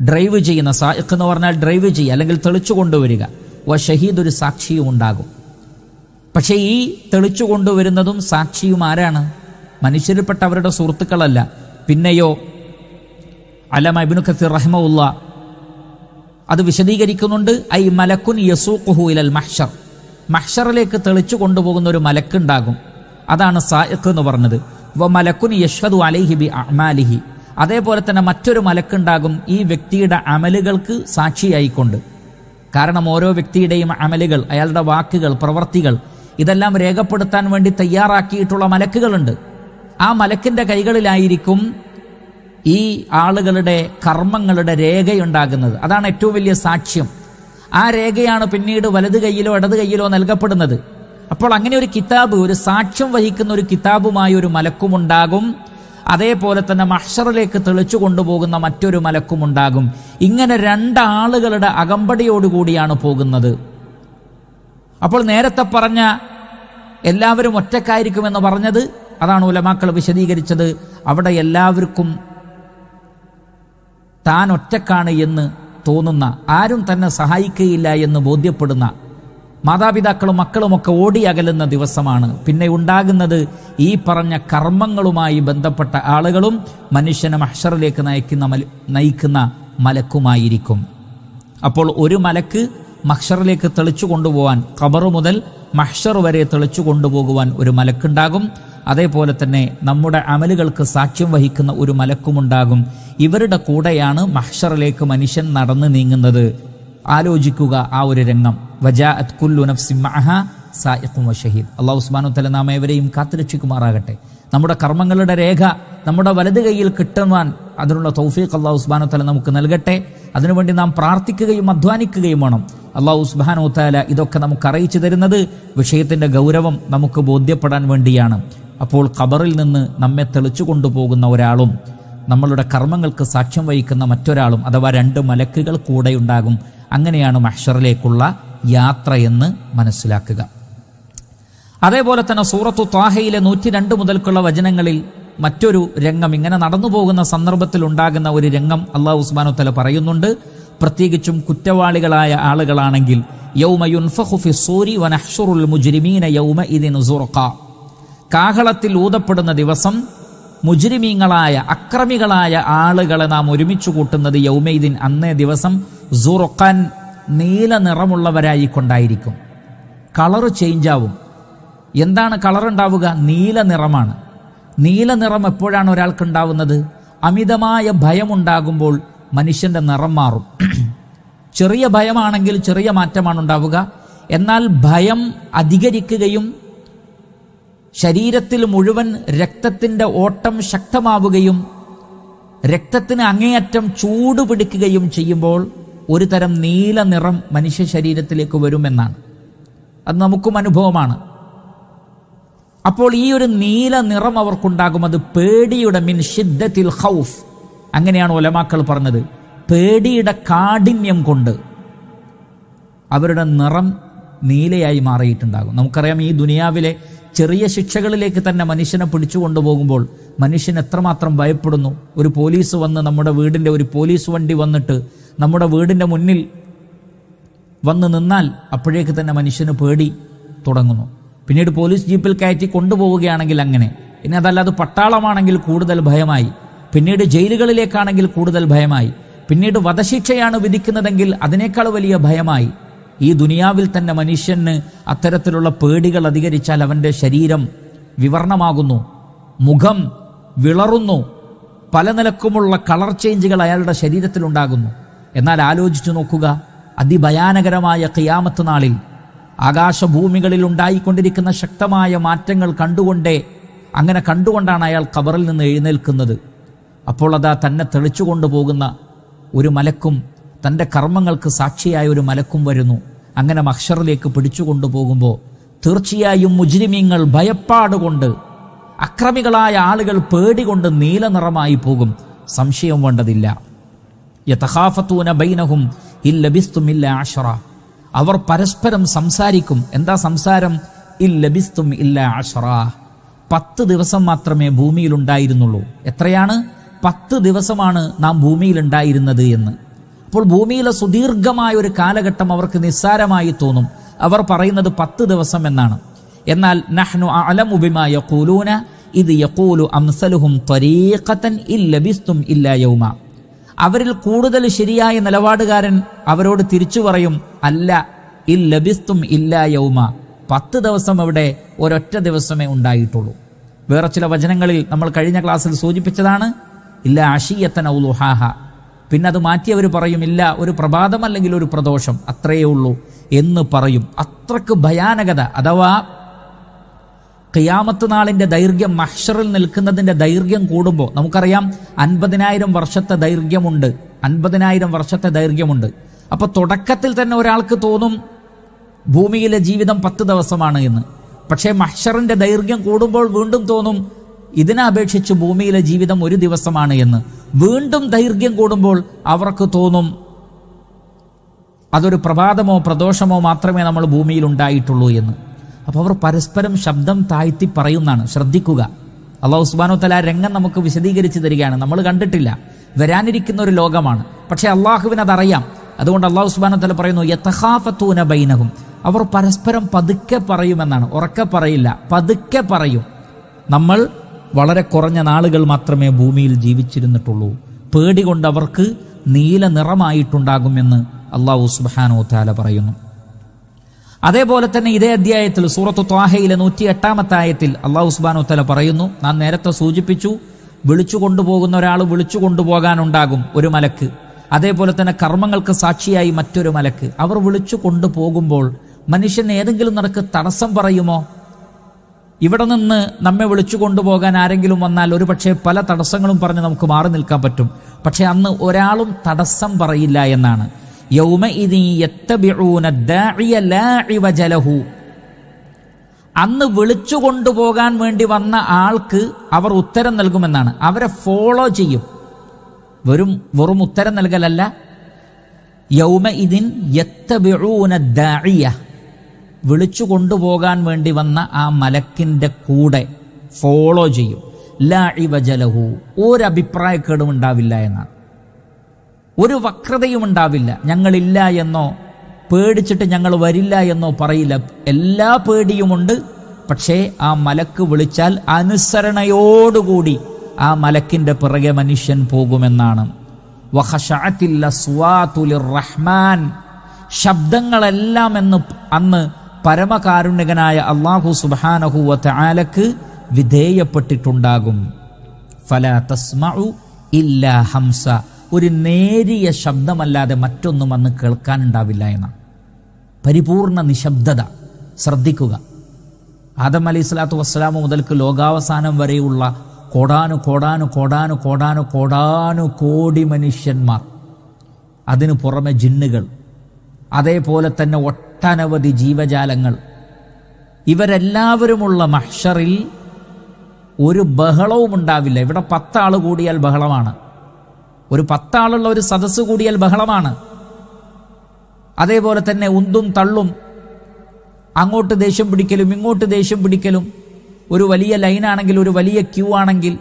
ഡ്രൈവ് ചെയ്യുന്ന സായിഖ് എന്ന് പറഞ്ഞാൽ ഡ്രൈവ് ചെയ്യുക അല്ലെങ്കിൽ തെളിച്ചു കൊണ്ടുവരിക വ ഷഹീദ് ഒരു സാക്ഷിയും ഉണ്ടാകും പക്ഷേ ഈ തെളിച്ചു കൊണ്ടുവരുന്നതും സാക്ഷിയും ആരാണ് മനുഷ്യരിൽപ്പെട്ട അവരുടെ സുഹൃത്തുക്കളല്ല പിന്നെയോ അലമ ഇബിനു ഖത്തി റഹ്മുള്ള അത് വിശദീകരിക്കുന്നുണ്ട് ഐ മലക്കുൻ യസൂഖുഹു ഇലൽ മഹ്ഷർ മഹ്ഷറിലേക്ക് തെളിച്ചു കൊണ്ടുപോകുന്ന ഒരു മലക്കുണ്ടാകും അതാണ് സായിഖ് എന്ന് പറഞ്ഞത് വ മലക്കുൻ യശ്വദു അലൈഹി ബി അമാലിഹി അതേപോലെ തന്നെ മറ്റൊരു മലക്കുണ്ടാകും ഈ വ്യക്തിയുടെ അമലുകൾക്ക് സാക്ഷിയായിക്കൊണ്ട് കാരണം ഓരോ വ്യക്തിയുടെയും അമലുകൾ അയാളുടെ വാക്കുകൾ പ്രവർത്തികൾ ഇതെല്ലാം രേഖപ്പെടുത്താൻ വേണ്ടി തയ്യാറാക്കിയിട്ടുള്ള മലക്കുകളുണ്ട് ആ മലക്കിൻ്റെ കൈകളിലായിരിക്കും ഈ ആളുകളുടെ കർമ്മങ്ങളുടെ രേഖയുണ്ടാകുന്നത് അതാണ് ഏറ്റവും വലിയ സാക്ഷ്യം ആ രേഖയാണ് പിന്നീട് വലത് കൈയിലോ ഇടത് കൈയിലോ നൽകപ്പെടുന്നത് അപ്പോൾ അങ്ങനെ ഒരു കിതാബ് ഒരു സാക്ഷ്യം വഹിക്കുന്ന ഒരു കിതാബുമായി ഒരു മലക്കുമുണ്ടാകും അതേപോലെ തന്നെ മഹ്ഷറിലേക്ക് തെളിച്ചു കൊണ്ടുപോകുന്ന മറ്റൊരു മലക്കുമുണ്ടാകും ഇങ്ങനെ രണ്ടാളുകളുടെ അകമ്പടിയോടുകൂടിയാണ് പോകുന്നത് അപ്പോൾ നേരത്തെ പറഞ്ഞ എല്ലാവരും ഒറ്റക്കായിരിക്കുമെന്ന് പറഞ്ഞത് അതാണ് ഉലമാക്കൾ വിശദീകരിച്ചത് അവിടെ എല്ലാവർക്കും താൻ ഒറ്റക്കാണ് എന്ന് തോന്നുന്ന ആരും തന്നെ സഹായിക്കുകയില്ല എന്ന് ബോധ്യപ്പെടുന്ന മാതാപിതാക്കളും മക്കളുമൊക്കെ ഓടി അകലുന്ന ദിവസമാണ് പിന്നെ ഉണ്ടാകുന്നത് ഈ പറഞ്ഞ കർമ്മങ്ങളുമായി ബന്ധപ്പെട്ട ആളുകളും മനുഷ്യനെ മഹ്ഷറിലേക്ക് നയിക്കുന്ന നയിക്കുന്ന മലക്കുമായിരിക്കും അപ്പോൾ ഒരു മലക്ക് മഹ്ഷറിലേക്ക് തെളിച്ചു കൊണ്ടുപോകാൻ ഖബറു മുതൽ മഹ്ഷർ വരെ തെളിച്ചു കൊണ്ടുപോകുവാൻ ഒരു മലക്കുണ്ടാകും അതേപോലെ തന്നെ നമ്മുടെ അമലുകൾക്ക് സാക്ഷ്യം വഹിക്കുന്ന ഒരു മലക്കുമുണ്ടാകും ഇവരുടെ കൂടെയാണ് മഹ്ഷറിലേക്ക് മനുഷ്യൻ നടന്നു നീങ്ങുന്നത് ആലോചിക്കുക ആ ഒരു രംഗം വജാ അത്കുല്ലു നഫ്സിംഹ സായിഖും അള്ളാഹു ഉസ്മാനു തല നാം ഏവരെയും കാത്തുരക്ഷിക്കുമാറാകട്ടെ നമ്മുടെ കർമ്മങ്ങളുടെ രേഖ നമ്മുടെ വലത് കൈയിൽ കിട്ടുവാൻ അതിനുള്ള തൗഫീഖ് അള്ളാഹു ഉസ്മാനു തല നമുക്ക് നൽകട്ടെ അതിനുവേണ്ടി നാം പ്രാർത്ഥിക്കുകയും അധ്വാനിക്കുകയും വേണം അള്ളാഹു താല ഇതൊക്കെ നമുക്ക് അറിയിച്ചു തരുന്നത് വിഷയത്തിന്റെ ഗൗരവം നമുക്ക് ബോധ്യപ്പെടാൻ വേണ്ടിയാണ് അപ്പോൾ ഖബറിൽ നിന്ന് നമ്മെ തെളിച്ചു കൊണ്ടുപോകുന്ന ഒരാളും നമ്മളുടെ കർമ്മങ്ങൾക്ക് സാക്ഷ്യം വഹിക്കുന്ന മറ്റൊരാളും അഥവാ രണ്ട് മലക്കുകൾ കൂടെ ഉണ്ടാകും അങ്ങനെയാണ് മഹ്ഷറിലേക്കുള്ള എന്ന് മനസ്സിലാക്കുക അതേപോലെ തന്നെ സൂറത്തു താഹയിലെ നൂറ്റി രണ്ട് മുതൽക്കുള്ള വചനങ്ങളിൽ മറ്റൊരു രംഗം ഇങ്ങനെ നടന്നു പോകുന്ന സന്ദർഭത്തിൽ ഉണ്ടാകുന്ന ഒരു രംഗം അള്ളാഹു ഉസ്മാനോത്തല പറയുന്നുണ്ട് പ്രത്യേകിച്ചും കുറ്റവാളികളായ ആളുകളാണെങ്കിൽ സൂരി മുജ്രിമീന കാഹളത്തിൽ ഊതപ്പെടുന്ന ദിവസം മുജ്രിമീങ്ങളായ അക്രമികളായ ആളുകളെ നാം ഒരുമിച്ച് കൂട്ടുന്നത് യൗമൈദിൻ അന്നേ ദിവസം സുറുഖാൻ നീല നിറമുള്ളവരായി കൊണ്ടായിരിക്കും കളറ് ചേഞ്ചാവും എന്താണ് കളറുണ്ടാവുക നീല നിറമാണ് നീല നിറം എപ്പോഴാണ് ഉണ്ടാവുന്നത് അമിതമായ ഭയമുണ്ടാകുമ്പോൾ മനുഷ്യന്റെ നിറം മാറും ചെറിയ ഭയമാണെങ്കിൽ ചെറിയ മാറ്റമാണ് ഉണ്ടാവുക എന്നാൽ ഭയം അധികരിക്കുകയും ശരീരത്തിൽ മുഴുവൻ രക്തത്തിൻ്റെ ഓട്ടം ശക്തമാവുകയും രക്തത്തിന് അങ്ങേയറ്റം ചൂട് പിടിക്കുകയും ചെയ്യുമ്പോൾ ഒരു തരം നീല നിറം മനുഷ്യ ശരീരത്തിലേക്ക് വരുമെന്നാണ് അത് നമുക്കും അനുഭവമാണ് അപ്പോൾ ഈ ഒരു നീല നിറം അവർക്കുണ്ടാകും അത് പേടിയുടെ മിൻ ഷിദ്ദത്തിൽ ഹൗഫ് അങ്ങനെയാണ് ഒലമാക്കൾ പറഞ്ഞത് പേടിയുടെ കാഠിന്യം കൊണ്ട് അവരുടെ നിറം നീലയായി മാറിയിട്ടുണ്ടാകും നമുക്കറിയാം ഈ ദുനിയാവിലെ ചെറിയ ശിക്ഷകളിലേക്ക് തന്നെ മനുഷ്യനെ പിടിച്ചു കൊണ്ടുപോകുമ്പോൾ മനുഷ്യൻ എത്രമാത്രം ഭയപ്പെടുന്നു ഒരു പോലീസ് വന്ന് നമ്മുടെ വീടിൻ്റെ ഒരു പോലീസ് വണ്ടി വന്നിട്ട് നമ്മുടെ വീടിൻ്റെ മുന്നിൽ വന്ന് നിന്നാൽ അപ്പോഴേക്ക് തന്നെ മനുഷ്യന് പേടി തുടങ്ങുന്നു പിന്നീട് പോലീസ് ജീപ്പിൽ കയറ്റി കൊണ്ടുപോവുകയാണെങ്കിൽ അങ്ങനെ ഇനി അതല്ലാതെ പട്ടാളമാണെങ്കിൽ കൂടുതൽ ഭയമായി പിന്നീട് ജയിലുകളിലേക്കാണെങ്കിൽ കൂടുതൽ ഭയമായി പിന്നീട് വധശിക്ഷയാണ് വിധിക്കുന്നതെങ്കിൽ അതിനേക്കാൾ വലിയ ഭയമായി ഈ ദുനിയാവിൽ തന്നെ മനുഷ്യന് അത്തരത്തിലുള്ള പേടികൾ അധികരിച്ചാൽ അവൻ്റെ ശരീരം വിവർണമാകുന്നു മുഖം വിളറുന്നു പല നിലക്കുമുള്ള കളർ ചേഞ്ചുകൾ അയാളുടെ ശരീരത്തിലുണ്ടാകുന്നു എന്നാൽ ആലോചിച്ചു നോക്കുക അതിഭയാനകരമായ കിയാമത്ത് നാളിൽ ആകാശഭൂമികളിൽ ഉണ്ടായിക്കൊണ്ടിരിക്കുന്ന ശക്തമായ മാറ്റങ്ങൾ കണ്ടുകൊണ്ടേ അങ്ങനെ കണ്ടുകൊണ്ടാണ് അയാൾ കബറിൽ നിന്ന് എഴുന്നേൽക്കുന്നത് അപ്പോൾ അതാ തന്നെ തെളിച്ചു കൊണ്ടുപോകുന്ന ഒരു മലക്കും തൻ്റെ കർമ്മങ്ങൾക്ക് സാക്ഷിയായ ഒരു മലക്കും വരുന്നു അങ്ങനെ മഹ്ഷറിലേക്ക് പിടിച്ചു കൊണ്ടുപോകുമ്പോൾ തീർച്ചയായും മുജ്രിമീങ്ങൾ ഭയപ്പാടുകൊണ്ട് അക്രമികളായ ആളുകൾ പേടികൊണ്ട് നീലനിറമായി പോകും സംശയം വേണ്ടതില്ല യഥാഫത്തൂന ബൈനഹും ഇല്ലബിസ്തും ഇല്ല ആഷറ അവർ പരസ്പരം സംസാരിക്കും എന്താ സംസാരം ഇല്ലബിസ്തും ഇല്ല ആഷറ പത്ത് ദിവസം മാത്രമേ ഭൂമിയിൽ എത്രയാണ് പത്ത് ദിവസമാണ് നാം ഭൂമിയിൽ ഉണ്ടായിരുന്നത് എന്ന് അപ്പോൾ ഭൂമിയിലെ സുദീർഘമായ ഒരു കാലഘട്ടം അവർക്ക് നിസ്സാരമായി തോന്നും അവർ പറയുന്നത് പത്ത് ദിവസം എന്നാണ് എന്നാൽ നഹ്നു അലമുബിമ യക്കൂലൂന ഇത് യക്കൂലു അംസലുഹും ത്വരീഖത്തൻ ഇല്ലബിസ്തും ഇല്ല യൗമ അവരിൽ കൂടുതൽ ശരിയായ നിലപാടുകാരൻ അവരോട് തിരിച്ചു പറയും അല്ല ഇല്ലബിസ്തും ഇല്ല യൗമ പത്ത് ദിവസം ഇവിടെ ഒരൊറ്റ ദിവസമേ ഉണ്ടായിട്ടുള്ളൂ വേറെ ചില വചനങ്ങളിൽ നമ്മൾ കഴിഞ്ഞ ക്ലാസ്സിൽ സൂചിപ്പിച്ചതാണ് ഇല്ല അഷിയത്തനൗ ലുഹാഹ പിന്നെ അത് മാറ്റിയവർ പറയും ഇല്ല ഒരു പ്രഭാതം അല്ലെങ്കിൽ ഒരു പ്രദോഷം അത്രയേ ഉള്ളൂ എന്ന് പറയും അത്രക്ക് ഭയാനകത അഥവാ ഖിയാമത്ത് നാളിൻ്റെ ദൈർഘ്യം മഹ്ഷറിൽ നിൽക്കുന്നതിൻ്റെ ദൈർഘ്യം കൂടുമ്പോൾ നമുക്കറിയാം അൻപതിനായിരം വർഷത്തെ ദൈർഘ്യമുണ്ട് അൻപതിനായിരം വർഷത്തെ ദൈർഘ്യമുണ്ട് അപ്പോൾ തുടക്കത്തിൽ തന്നെ ഒരാൾക്ക് തോന്നും ഭൂമിയിലെ ജീവിതം പത്ത് ദിവസമാണ് എന്ന് പക്ഷേ മഹ്ഷറിൻ്റെ ദൈർഘ്യം കൂടുമ്പോൾ വീണ്ടും തോന്നും ഇതിനെ അപേക്ഷിച്ച് ഭൂമിയിലെ ജീവിതം ഒരു ദിവസമാണ് എന്ന് വീണ്ടും ദൈർഘ്യം കൂടുമ്പോൾ അവർക്ക് തോന്നും അതൊരു പ്രഭാതമോ പ്രദോഷമോ മാത്രമേ നമ്മൾ ഭൂമിയിൽ ഉണ്ടായിട്ടുള്ളൂ എന്ന് അപ്പോൾ അവർ പരസ്പരം ശബ്ദം താഴ്ത്തി പറയുന്നതാണ് ശ്രദ്ധിക്കുക അള്ളാഹു ഉസ്മാനോ തല രംഗം നമുക്ക് വിശദീകരിച്ച് തരികയാണ് നമ്മൾ കണ്ടിട്ടില്ല വരാനിരിക്കുന്ന ഒരു ലോകമാണ് പക്ഷേ അള്ളാഹുവിന് അതറിയാം അതുകൊണ്ട് അള്ളാഹു ഉസ്മാനോ തല പറയുന്നു യഥാഫത്തൂന ബൈനഹും അവർ പരസ്പരം പതുക്കെ പറയുമെന്നാണ് ഉറക്കെ പറയില്ല പതുക്കെ പറയും നമ്മൾ വളരെ കുറഞ്ഞ നാളുകൾ മാത്രമേ ഭൂമിയിൽ ജീവിച്ചിരുന്നിട്ടുള്ളൂ പേടി കൊണ്ട് അവർക്ക് നീല നിറമായിട്ടുണ്ടാകുമെന്ന് അള്ളാഹു സുബാനോ താല പറയുന്നു അതേപോലെ തന്നെ ഇതേ അധ്യായത്തിൽ സൂറത്ത് ത്വാഹയിലെ നൂറ്റി എട്ടാമത്തെ ആയത്തിൽ അള്ളാഹു സുബാനോ താല പറയുന്നു നാം നേരത്തെ സൂചിപ്പിച്ചു വിളിച്ചു കൊണ്ടുപോകുന്ന ഒരാൾ വിളിച്ചു കൊണ്ടുപോകാനുണ്ടാകും ഒരു മലക്ക് അതേപോലെ തന്നെ കർമ്മങ്ങൾക്ക് സാക്ഷിയായി മറ്റൊരു മലക്ക് അവർ വിളിച്ചു കൊണ്ടുപോകുമ്പോൾ മനുഷ്യൻ ഏതെങ്കിലും നടക്ക് തടസ്സം പറയുമോ ഇവിടെ നിന്ന് നമ്മെ വിളിച്ചു കൊണ്ടുപോകാൻ ആരെങ്കിലും വന്നാൽ ഒരു പക്ഷേ പല തടസ്സങ്ങളും പറഞ്ഞ് നമുക്ക് മാറി നിൽക്കാൻ പറ്റും പക്ഷെ അന്ന് ഒരാളും തടസ്സം പറയില്ല എന്നാണ് അന്ന് വിളിച്ചു കൊണ്ടുപോകാൻ വേണ്ടി വന്ന ആൾക്ക് അവർ ഉത്തരം നൽകുമെന്നാണ് അവരെ ഫോളോ ചെയ്യും വെറും വെറും ഉത്തരം നൽകലല്ല യൗമ ഇതിൻ യത്തബിഴൂന ദാഴിയ വിളിച്ചു കൊണ്ടുപോകാൻ വേണ്ടി വന്ന ആ മലക്കിൻ്റെ കൂടെ ഫോളോ ചെയ്യും ലാ ഇവജലഹു ഒരഭിപ്രായക്കേടും ഉണ്ടാവില്ല എന്നാണ് ഒരു വക്രതയും ഉണ്ടാവില്ല ഞങ്ങളില്ല എന്നോ പേടിച്ചിട്ട് ഞങ്ങൾ വരില്ല എന്നോ പറയില്ല എല്ലാ പേടിയുമുണ്ട് പക്ഷേ ആ മലക്ക് വിളിച്ചാൽ അനുസരണയോടുകൂടി ആ മലക്കിൻ്റെ പിറകെ മനുഷ്യൻ പോകുമെന്നാണ് വഹഷാത്തില്ല സുവാത്തുലിർ റഹ്മാൻ ശബ്ദങ്ങളെല്ലാം എന്ന് അന്ന് പരമകാരുണ്യകനായ അള്ളാഹു സുബാനഹുവ തആലക്ക് വിധേയപ്പെട്ടിട്ടുണ്ടാകും ഫല തസ്മഉ ഇല്ല ഹംസ ഒരു നേരിയ ശബ്ദമല്ലാതെ മറ്റൊന്നും അന്ന് കേൾക്കാനുണ്ടാവില്ല എന്ന പരിപൂർണ നിശബ്ദത ശ്രദ്ധിക്കുക ആദം അലൈഹി സ്വലാത്തു വസ്സലാമ മുതൽക്ക് ലോകാവസാനം വരെയുള്ള കോടാനു കോടാനു കോടാനു കോടാനു കോടാനു കോടി മനുഷ്യന്മാർ അതിനു പുറമെ ജിന്നുകൾ അതേപോലെ തന്നെ ഒട്ട ഒട്ടനവധി ജീവജാലങ്ങൾ ഇവരെല്ലാവരുമുള്ള മഹ്ഷറിൽ ഒരു ബഹളവും ഉണ്ടാവില്ല ഇവിടെ പത്താൾ കൂടിയാൽ ബഹളമാണ് ഒരു പത്താളുള്ള ഒരു സദസ്സ് കൂടിയാൽ ബഹളമാണ് അതേപോലെ തന്നെ ഉന്തും തള്ളും അങ്ങോട്ട് ദേഷ്യം പിടിക്കലും ഇങ്ങോട്ട് ദേഷ്യം പിടിക്കലും ഒരു വലിയ ലൈനാണെങ്കിൽ ഒരു വലിയ ക്യൂ ആണെങ്കിൽ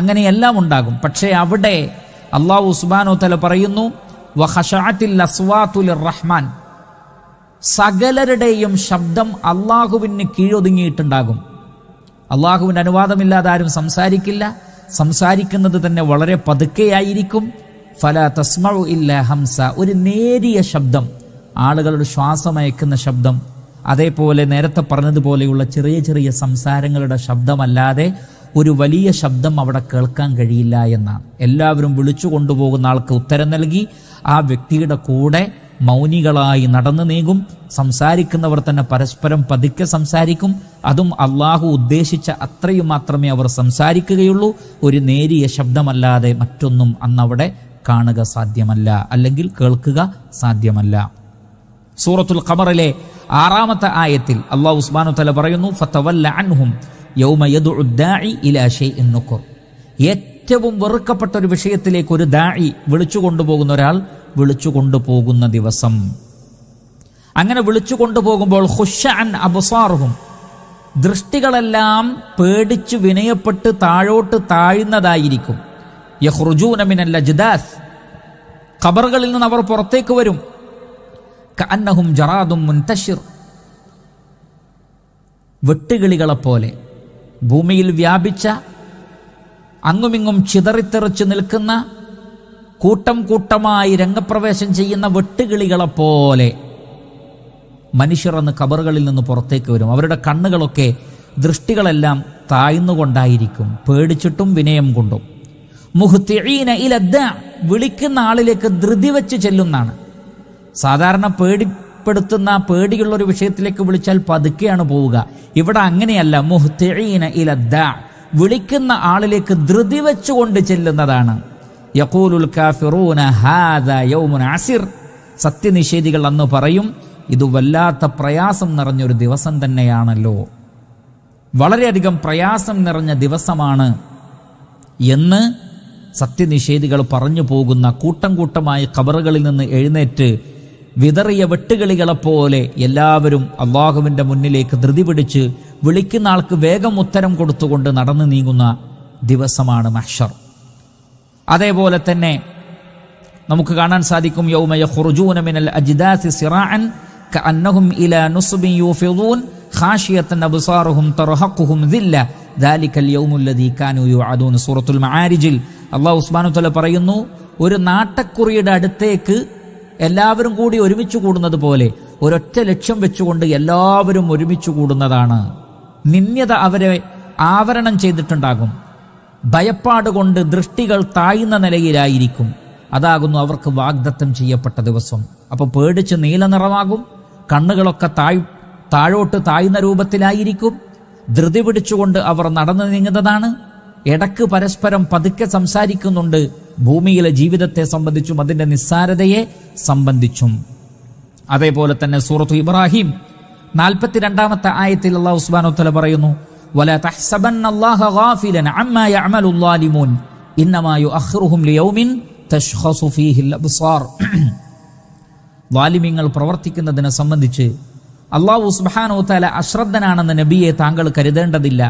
അങ്ങനെയെല്ലാം ഉണ്ടാകും പക്ഷേ അവിടെ അള്ളാഹു ഉസ്മാനോ തല പറയുന്നു റഹ്മാൻ സകലരുടെയും ശബ്ദം അള്ളാഹുവിന് കീഴൊതുങ്ങിയിട്ടുണ്ടാകും അള്ളാഹുവിൻ്റെ അനുവാദമില്ലാതെ ആരും സംസാരിക്കില്ല സംസാരിക്കുന്നത് തന്നെ വളരെ പതുക്കെയായിരിക്കും ഫല തസ്മഴു ഇല്ല ഹംസ ഒരു നേരിയ ശബ്ദം ആളുകളുടെ ശ്വാസമയക്കുന്ന ശബ്ദം അതേപോലെ നേരത്തെ പറഞ്ഞതുപോലെയുള്ള ചെറിയ ചെറിയ സംസാരങ്ങളുടെ ശബ്ദമല്ലാതെ ഒരു വലിയ ശബ്ദം അവിടെ കേൾക്കാൻ കഴിയില്ല എന്നാണ് എല്ലാവരും വിളിച്ചു കൊണ്ടുപോകുന്ന ആൾക്ക് ഉത്തരം നൽകി ആ വ്യക്തിയുടെ കൂടെ മൗനികളായി നടന്നു നീങ്ങും സംസാരിക്കുന്നവർ തന്നെ പരസ്പരം പതുക്കെ സംസാരിക്കും അതും അള്ളാഹു ഉദ്ദേശിച്ച അത്രയും മാത്രമേ അവർ സംസാരിക്കുകയുള്ളൂ ഒരു നേരിയ ശബ്ദമല്ലാതെ മറ്റൊന്നും അന്നവിടെ കാണുക സാധ്യമല്ല അല്ലെങ്കിൽ കേൾക്കുക സാധ്യമല്ല സൂറത്തുൽ ഖമറിലെ ആറാമത്തെ ആയത്തിൽ അള്ളാഹു ഉസ്മാനു തല പറയുന്നു ഫത്തവല്ല യൗമ ഇലാ ഏറ്റവും വെറുക്കപ്പെട്ട ഒരു വിഷയത്തിലേക്ക് ഒരു ദാഇ വിളിച്ചു കൊണ്ടുപോകുന്ന ഒരാൾ വിളിച്ചു കൊണ്ടുപോകുന്ന ദിവസം അങ്ങനെ വിളിച്ചു കൊണ്ടുപോകുമ്പോൾ ഹുഷ അൻ അബസാറുഹും ദൃഷ്ടികളെല്ലാം പേടിച്ചു വിനയപ്പെട്ട് താഴോട്ട് താഴുന്നതായിരിക്കും യഹ്റുജൂനമിനല്ല ജിദാസ് ഖബറുകളിൽ നിന്ന് അവർ പുറത്തേക്ക് വരും കന്നഹും ജറാദും മുൻതഷിർ വെട്ടുകിളികളെപ്പോലെ ഭൂമിയിൽ വ്യാപിച്ച അങ്ങുമിങ്ങും ചിതറിത്തെറിച്ച് നിൽക്കുന്ന കൂട്ടം കൂട്ടമായി രംഗപ്രവേശം ചെയ്യുന്ന വെട്ടുകിളികളെപ്പോലെ മനുഷ്യർ അന്ന് കബറുകളിൽ നിന്ന് പുറത്തേക്ക് വരും അവരുടെ കണ്ണുകളൊക്കെ ദൃഷ്ടികളെല്ലാം താഴ്ന്നുകൊണ്ടായിരിക്കും പേടിച്ചിട്ടും വിനയം കൊണ്ടും മുഹുത്തിഴീന ഇലദ്ദ വിളിക്കുന്ന ആളിലേക്ക് ധൃതി വെച്ച് ചെല്ലുന്നതാണ് സാധാരണ പേടിപ്പെടുത്തുന്ന പേടിയുള്ള ഒരു വിഷയത്തിലേക്ക് വിളിച്ചാൽ പതുക്കെയാണ് പോവുക ഇവിടെ അങ്ങനെയല്ല മുഹുത്തിഴീന ഇലദ്ദ വിളിക്കുന്ന ആളിലേക്ക് ധൃതി വെച്ചുകൊണ്ട് ചെല്ലുന്നതാണ് യഖൂലുൽ കാഫിറൂന ഹാദ യൗമുൻ സത്യനിഷേധികൾ അന്ന് പറയും ഇത് വല്ലാത്ത പ്രയാസം നിറഞ്ഞൊരു ദിവസം തന്നെയാണല്ലോ വളരെയധികം പ്രയാസം നിറഞ്ഞ ദിവസമാണ് എന്ന് സത്യനിഷേധികൾ പറഞ്ഞു പോകുന്ന കൂട്ടം കൂട്ടമായി കബറുകളിൽ നിന്ന് എഴുന്നേറ്റ് വിതറിയ വെട്ടുകളികളെപ്പോലെ എല്ലാവരും അള്ളാഹുവിൻ്റെ മുന്നിലേക്ക് ധൃതി പിടിച്ച് വിളിക്കുന്ന ആൾക്ക് വേഗം ഉത്തരം കൊടുത്തുകൊണ്ട് നടന്നു നീങ്ങുന്ന ദിവസമാണ് മഹ്ഷർ അതേപോലെ തന്നെ നമുക്ക് കാണാൻ സാധിക്കും യൗമയ ഖുർജൂന മിനൽ അജ്ദാസി സിറാഅൻ കഅന്നഹും ഇലാ നുസ്ബി യൂഫിദൂൻ ഖാശിയത്തൻ അബ്സാറുഹും തർഹഖുഹും ദില്ല ദാലിക്കൽ യൗമുല്ലദീ കാനൂ യുഅദൂൻ സൂറത്തുൽ മആരിജിൽ അല്ലാഹു സുബ്ഹാനഹു തആല പറയുന്നു ഒരു നാട്ടക്കുറിയുടെ അടുത്തേക്ക് എല്ലാവരും കൂടി ഒരുമിച്ച് കൂടുന്നത് പോലെ ഒരൊറ്റ ലക്ഷ്യം വെച്ചുകൊണ്ട് എല്ലാവരും ഒരുമിച്ച് കൂടുന്നതാണ് നിന്യത അവരെ ആവരണം ചെയ്തിട്ടുണ്ടാകും ഭയപ്പാട് കൊണ്ട് ദൃഷ്ടികൾ താഴ്ന്ന നിലയിലായിരിക്കും അതാകുന്നു അവർക്ക് വാഗ്ദത്തം ചെയ്യപ്പെട്ട ദിവസം അപ്പോൾ പേടിച്ച് നീല നിറമാകും കണ്ണുകളൊക്കെ താഴ് താഴോട്ട് താഴ്ന്ന രൂപത്തിലായിരിക്കും ധൃതി പിടിച്ചുകൊണ്ട് അവർ നടന്നു നീങ്ങുന്നതാണ് ഇടക്ക് പരസ്പരം പതുക്കെ സംസാരിക്കുന്നുണ്ട് ഭൂമിയിലെ ജീവിതത്തെ സംബന്ധിച്ചും അതിന്റെ നിസ്സാരതയെ സംബന്ധിച്ചും അതേപോലെ തന്നെ സൂറത്തു ഇബ്രാഹിം നാൽപ്പത്തിരണ്ടാമത്തെ ആയത്തിൽ അള്ളാഹു ഉസ്മാനോത്തല പറയുന്നു ولا പ്രവർത്തിക്കുന്നതിനെ സംബന്ധിച്ച് അള്ളാഹു സുബാനോ താല അശ്രദ്ധനാണെന്ന നബിയെ താങ്കൾ കരുതേണ്ടതില്ല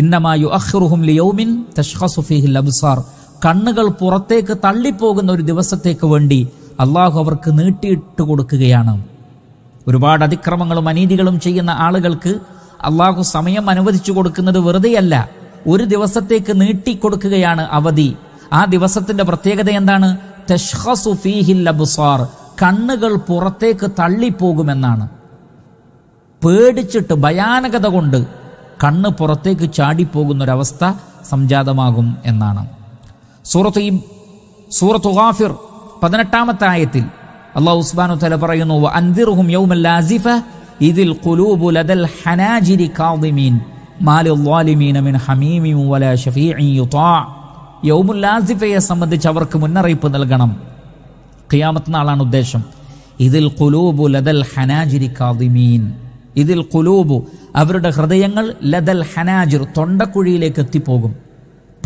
ഇന്നമായു അഹ്റുഹും ലിയൗമിൻ തഷ്ഖസുഫിഹിൽ അബ്സാർ കണ്ണുകൾ പുറത്തേക്ക് തള്ളിപ്പോകുന്ന ഒരു ദിവസത്തേക്ക് വേണ്ടി അള്ളാഹു അവർക്ക് നീട്ടിയിട്ട് കൊടുക്കുകയാണ് ഒരുപാട് അതിക്രമങ്ങളും അനീതികളും ചെയ്യുന്ന ആളുകൾക്ക് അള്ളാഹു സമയം അനുവദിച്ചു കൊടുക്കുന്നത് വെറുതെയല്ല ഒരു ദിവസത്തേക്ക് നീട്ടിക്കൊടുക്കുകയാണ് അവധി ആ ദിവസത്തിന്റെ പ്രത്യേകത എന്താണ് അബ്സാർ കണ്ണുകൾ പുറത്തേക്ക് തള്ളിപ്പോകുമെന്നാണ് പേടിച്ചിട്ട് ഭയാനകത കൊണ്ട് കണ്ണ് പുറത്തേക്ക് ചാടിപ്പോകുന്നൊരവസ്ഥ സംജാതമാകും എന്നാണ് സൂറത്ത് സൂറത്ത് ഗാഫിർ പതിനെട്ടാമത്തെ ആയത്തിൽ അള്ളാഹു ഉസ്ബാനു തല പറയുന്നു അന്തിറുഹും യൗമൽ ലാസിഫ ഇതിൽ ഖുലൂബു ലദൽ ഹനാജിരി കാദിമീൻ യൗമുല്ലാസിഫയെ സംബന്ധിച്ച് അവർക്ക് മുന്നറിയിപ്പ് നൽകണം ഖിയാമത്ത് നാളാണ് ഉദ്ദേശം ഇതിൽ കുലൂബു ലദൽ ഹനാജിരി കാദിമീൻ ഇതിൽ കുലൂബു അവരുടെ ഹൃദയങ്ങൾ ലദൽ ഹനാജിർ തൊണ്ടക്കുഴിയിലേക്ക് എത്തിപ്പോകും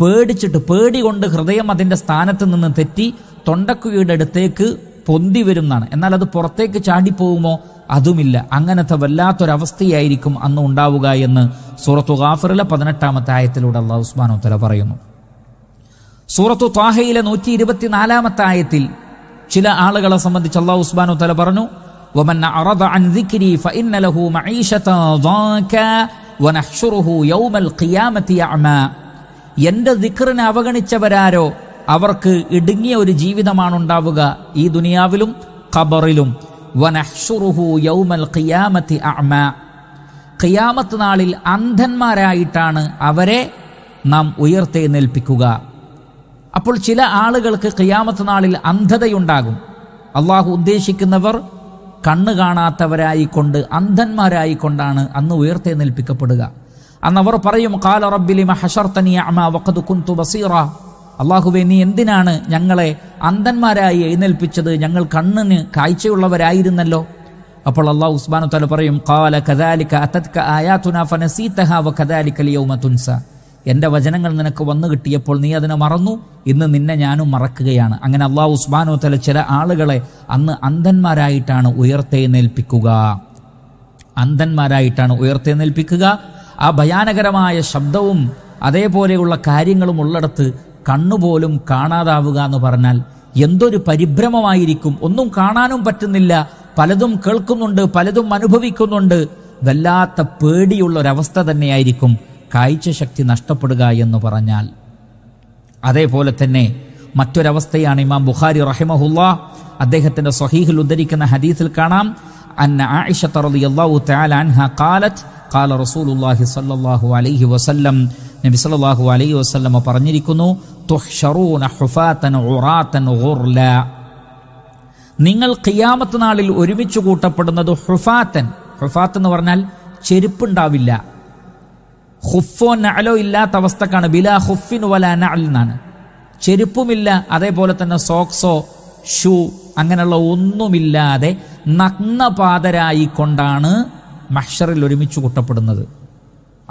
പേടിച്ചിട്ട് പേടി കൊണ്ട് ഹൃദയം അതിൻ്റെ സ്ഥാനത്ത് നിന്ന് തെറ്റി തൊണ്ടക്കുഴിയുടെ അടുത്തേക്ക് പൊന്തി വരുന്നതാണ് എന്നാൽ അത് പുറത്തേക്ക് ചാടിപ്പോകുമോ അതുമില്ല അങ്ങനത്തെ വല്ലാത്തൊരവസ്ഥയായിരിക്കും അന്ന് ഉണ്ടാവുക എന്ന് സൂറത്തു ഗാഫറിലെ പതിനെട്ടാമത്തെ ആയത്തിലൂടെ അള്ളാഹു ഉസ്മാനോ തല പറയുന്നു സൂറത്തു താഹയിലെ നൂറ്റി ഇരുപത്തിനാലാമത്തെ ആയത്തിൽ ചില ആളുകളെ സംബന്ധിച്ച് അള്ളാഹു ഉസ്മാനോ തല പറഞ്ഞു എന്റെ أعرض ദിക്റിനെ അവഗണിച്ചവരാരോ അവർക്ക് ഇടുങ്ങിയ ഒരു ജീവിതമാണ് ഉണ്ടാവുക ഈ ദുനിയാവിലും ഖബറിലും വനഹ്ഷുറുഹു യൗമൽ ഖിയാമത്ത് നാളിൽ അന്ധന്മാരായിട്ടാണ് അവരെ നാം ഉയർത്തെഴുന്നേൽപ്പിക്കുക അപ്പോൾ ചില ആളുകൾക്ക് ഖിയാമത്ത് നാളിൽ അന്ധതയുണ്ടാകും അള്ളാഹു ഉദ്ദേശിക്കുന്നവർ കണ്ണ് കാണാത്തവരായിക്കൊണ്ട് അന്ധന്മാരായിക്കൊണ്ടാണ് അന്ന് ഉയർത്തെഴുന്നേൽപ്പിക്കപ്പെടുക അന്ന് അവർ പറയും കാല റബ്ബിലി മഹഷർത്തനിയ അമ വഖദ് കുന്തു ബസീറ അള്ളാഹുവെ നീ എന്തിനാണ് ഞങ്ങളെ അന്ധന്മാരായി എഴുന്നേൽപ്പിച്ചത് ഞങ്ങൾ കണ്ണിന് കാഴ്ചയുള്ളവരായിരുന്നല്ലോ അപ്പോൾ അള്ളാഹു ഉസ്മാനു തല പറയും കാല കദാലിക അതത്ക വചനങ്ങൾ നിനക്ക് വന്നു കിട്ടിയപ്പോൾ നീ അതിനെ മറന്നു ഇന്ന് നിന്നെ ഞാനും മറക്കുകയാണ് അങ്ങനെ അള്ളാഹു ഉസ്മാനു തല ചില ആളുകളെ അന്ന് അന്ധന്മാരായിട്ടാണ് ഉയർത്തെഴുന്നേൽപ്പിക്കുക അന്ധന്മാരായിട്ടാണ് ഉയർത്തെഴുന്നേൽപ്പിക്കുക ആ ഭയാനകരമായ ശബ്ദവും അതേപോലെയുള്ള കാര്യങ്ങളും ഉള്ളിടത്ത് കണ്ണുപോലും കാണാതാവുക എന്ന് പറഞ്ഞാൽ എന്തൊരു പരിഭ്രമമായിരിക്കും ഒന്നും കാണാനും പറ്റുന്നില്ല പലതും കേൾക്കുന്നുണ്ട് പലതും അനുഭവിക്കുന്നുണ്ട് വല്ലാത്ത പേടിയുള്ള ഒരവസ്ഥ തന്നെയായിരിക്കും കാഴ്ചശക്തി നഷ്ടപ്പെടുക എന്ന് പറഞ്ഞാൽ അതേപോലെ തന്നെ മറ്റൊരവസ്ഥയാണ് ഇമാം ബുഖാരി റഹിമഹുല്ല അദ്ദേഹത്തിന്റെ സ്വഹീഹിൽ ഉദ്ധരിക്കുന്ന ഹദീസിൽ കാണാം അന്ന ആയിഷ തആല ഖാല റസൂലുള്ളാഹി സ്വല്ലല്ലാഹു അലൈഹി വസല്ലം നബി സല്ലല്ലാഹു അലൈഹി വസല്ലം പറഞ്ഞിരിക്കുന്നു തുഹ്ഷറൂന ഹുഫാത്തൻ നിങ്ങൾ ഖിയാമത്ത് നാളിൽ ഒരുമിച്ച് കൂട്ടപ്പെടുന്നത് ഹുഫാത്തൻ ഹുഫാത്ത് എന്ന് പറഞ്ഞാൽ ചെരുപ്പുണ്ടാവില്ല ഹുഫോ നഅലോ ഇല്ലാത്ത അവസ്ഥക്കാണ് ബില ഹുഫിൻ വല നഅൽ ചെരുപ്പുമില്ല അതേപോലെ തന്നെ സോക്സോ ഷൂ അങ്ങനെയുള്ള ഒന്നുമില്ലാതെ നഗ്നപാതരായിക്കൊണ്ടാണ് മഷറിൽ ഒരുമിച്ച് കൂട്ടപ്പെടുന്നത്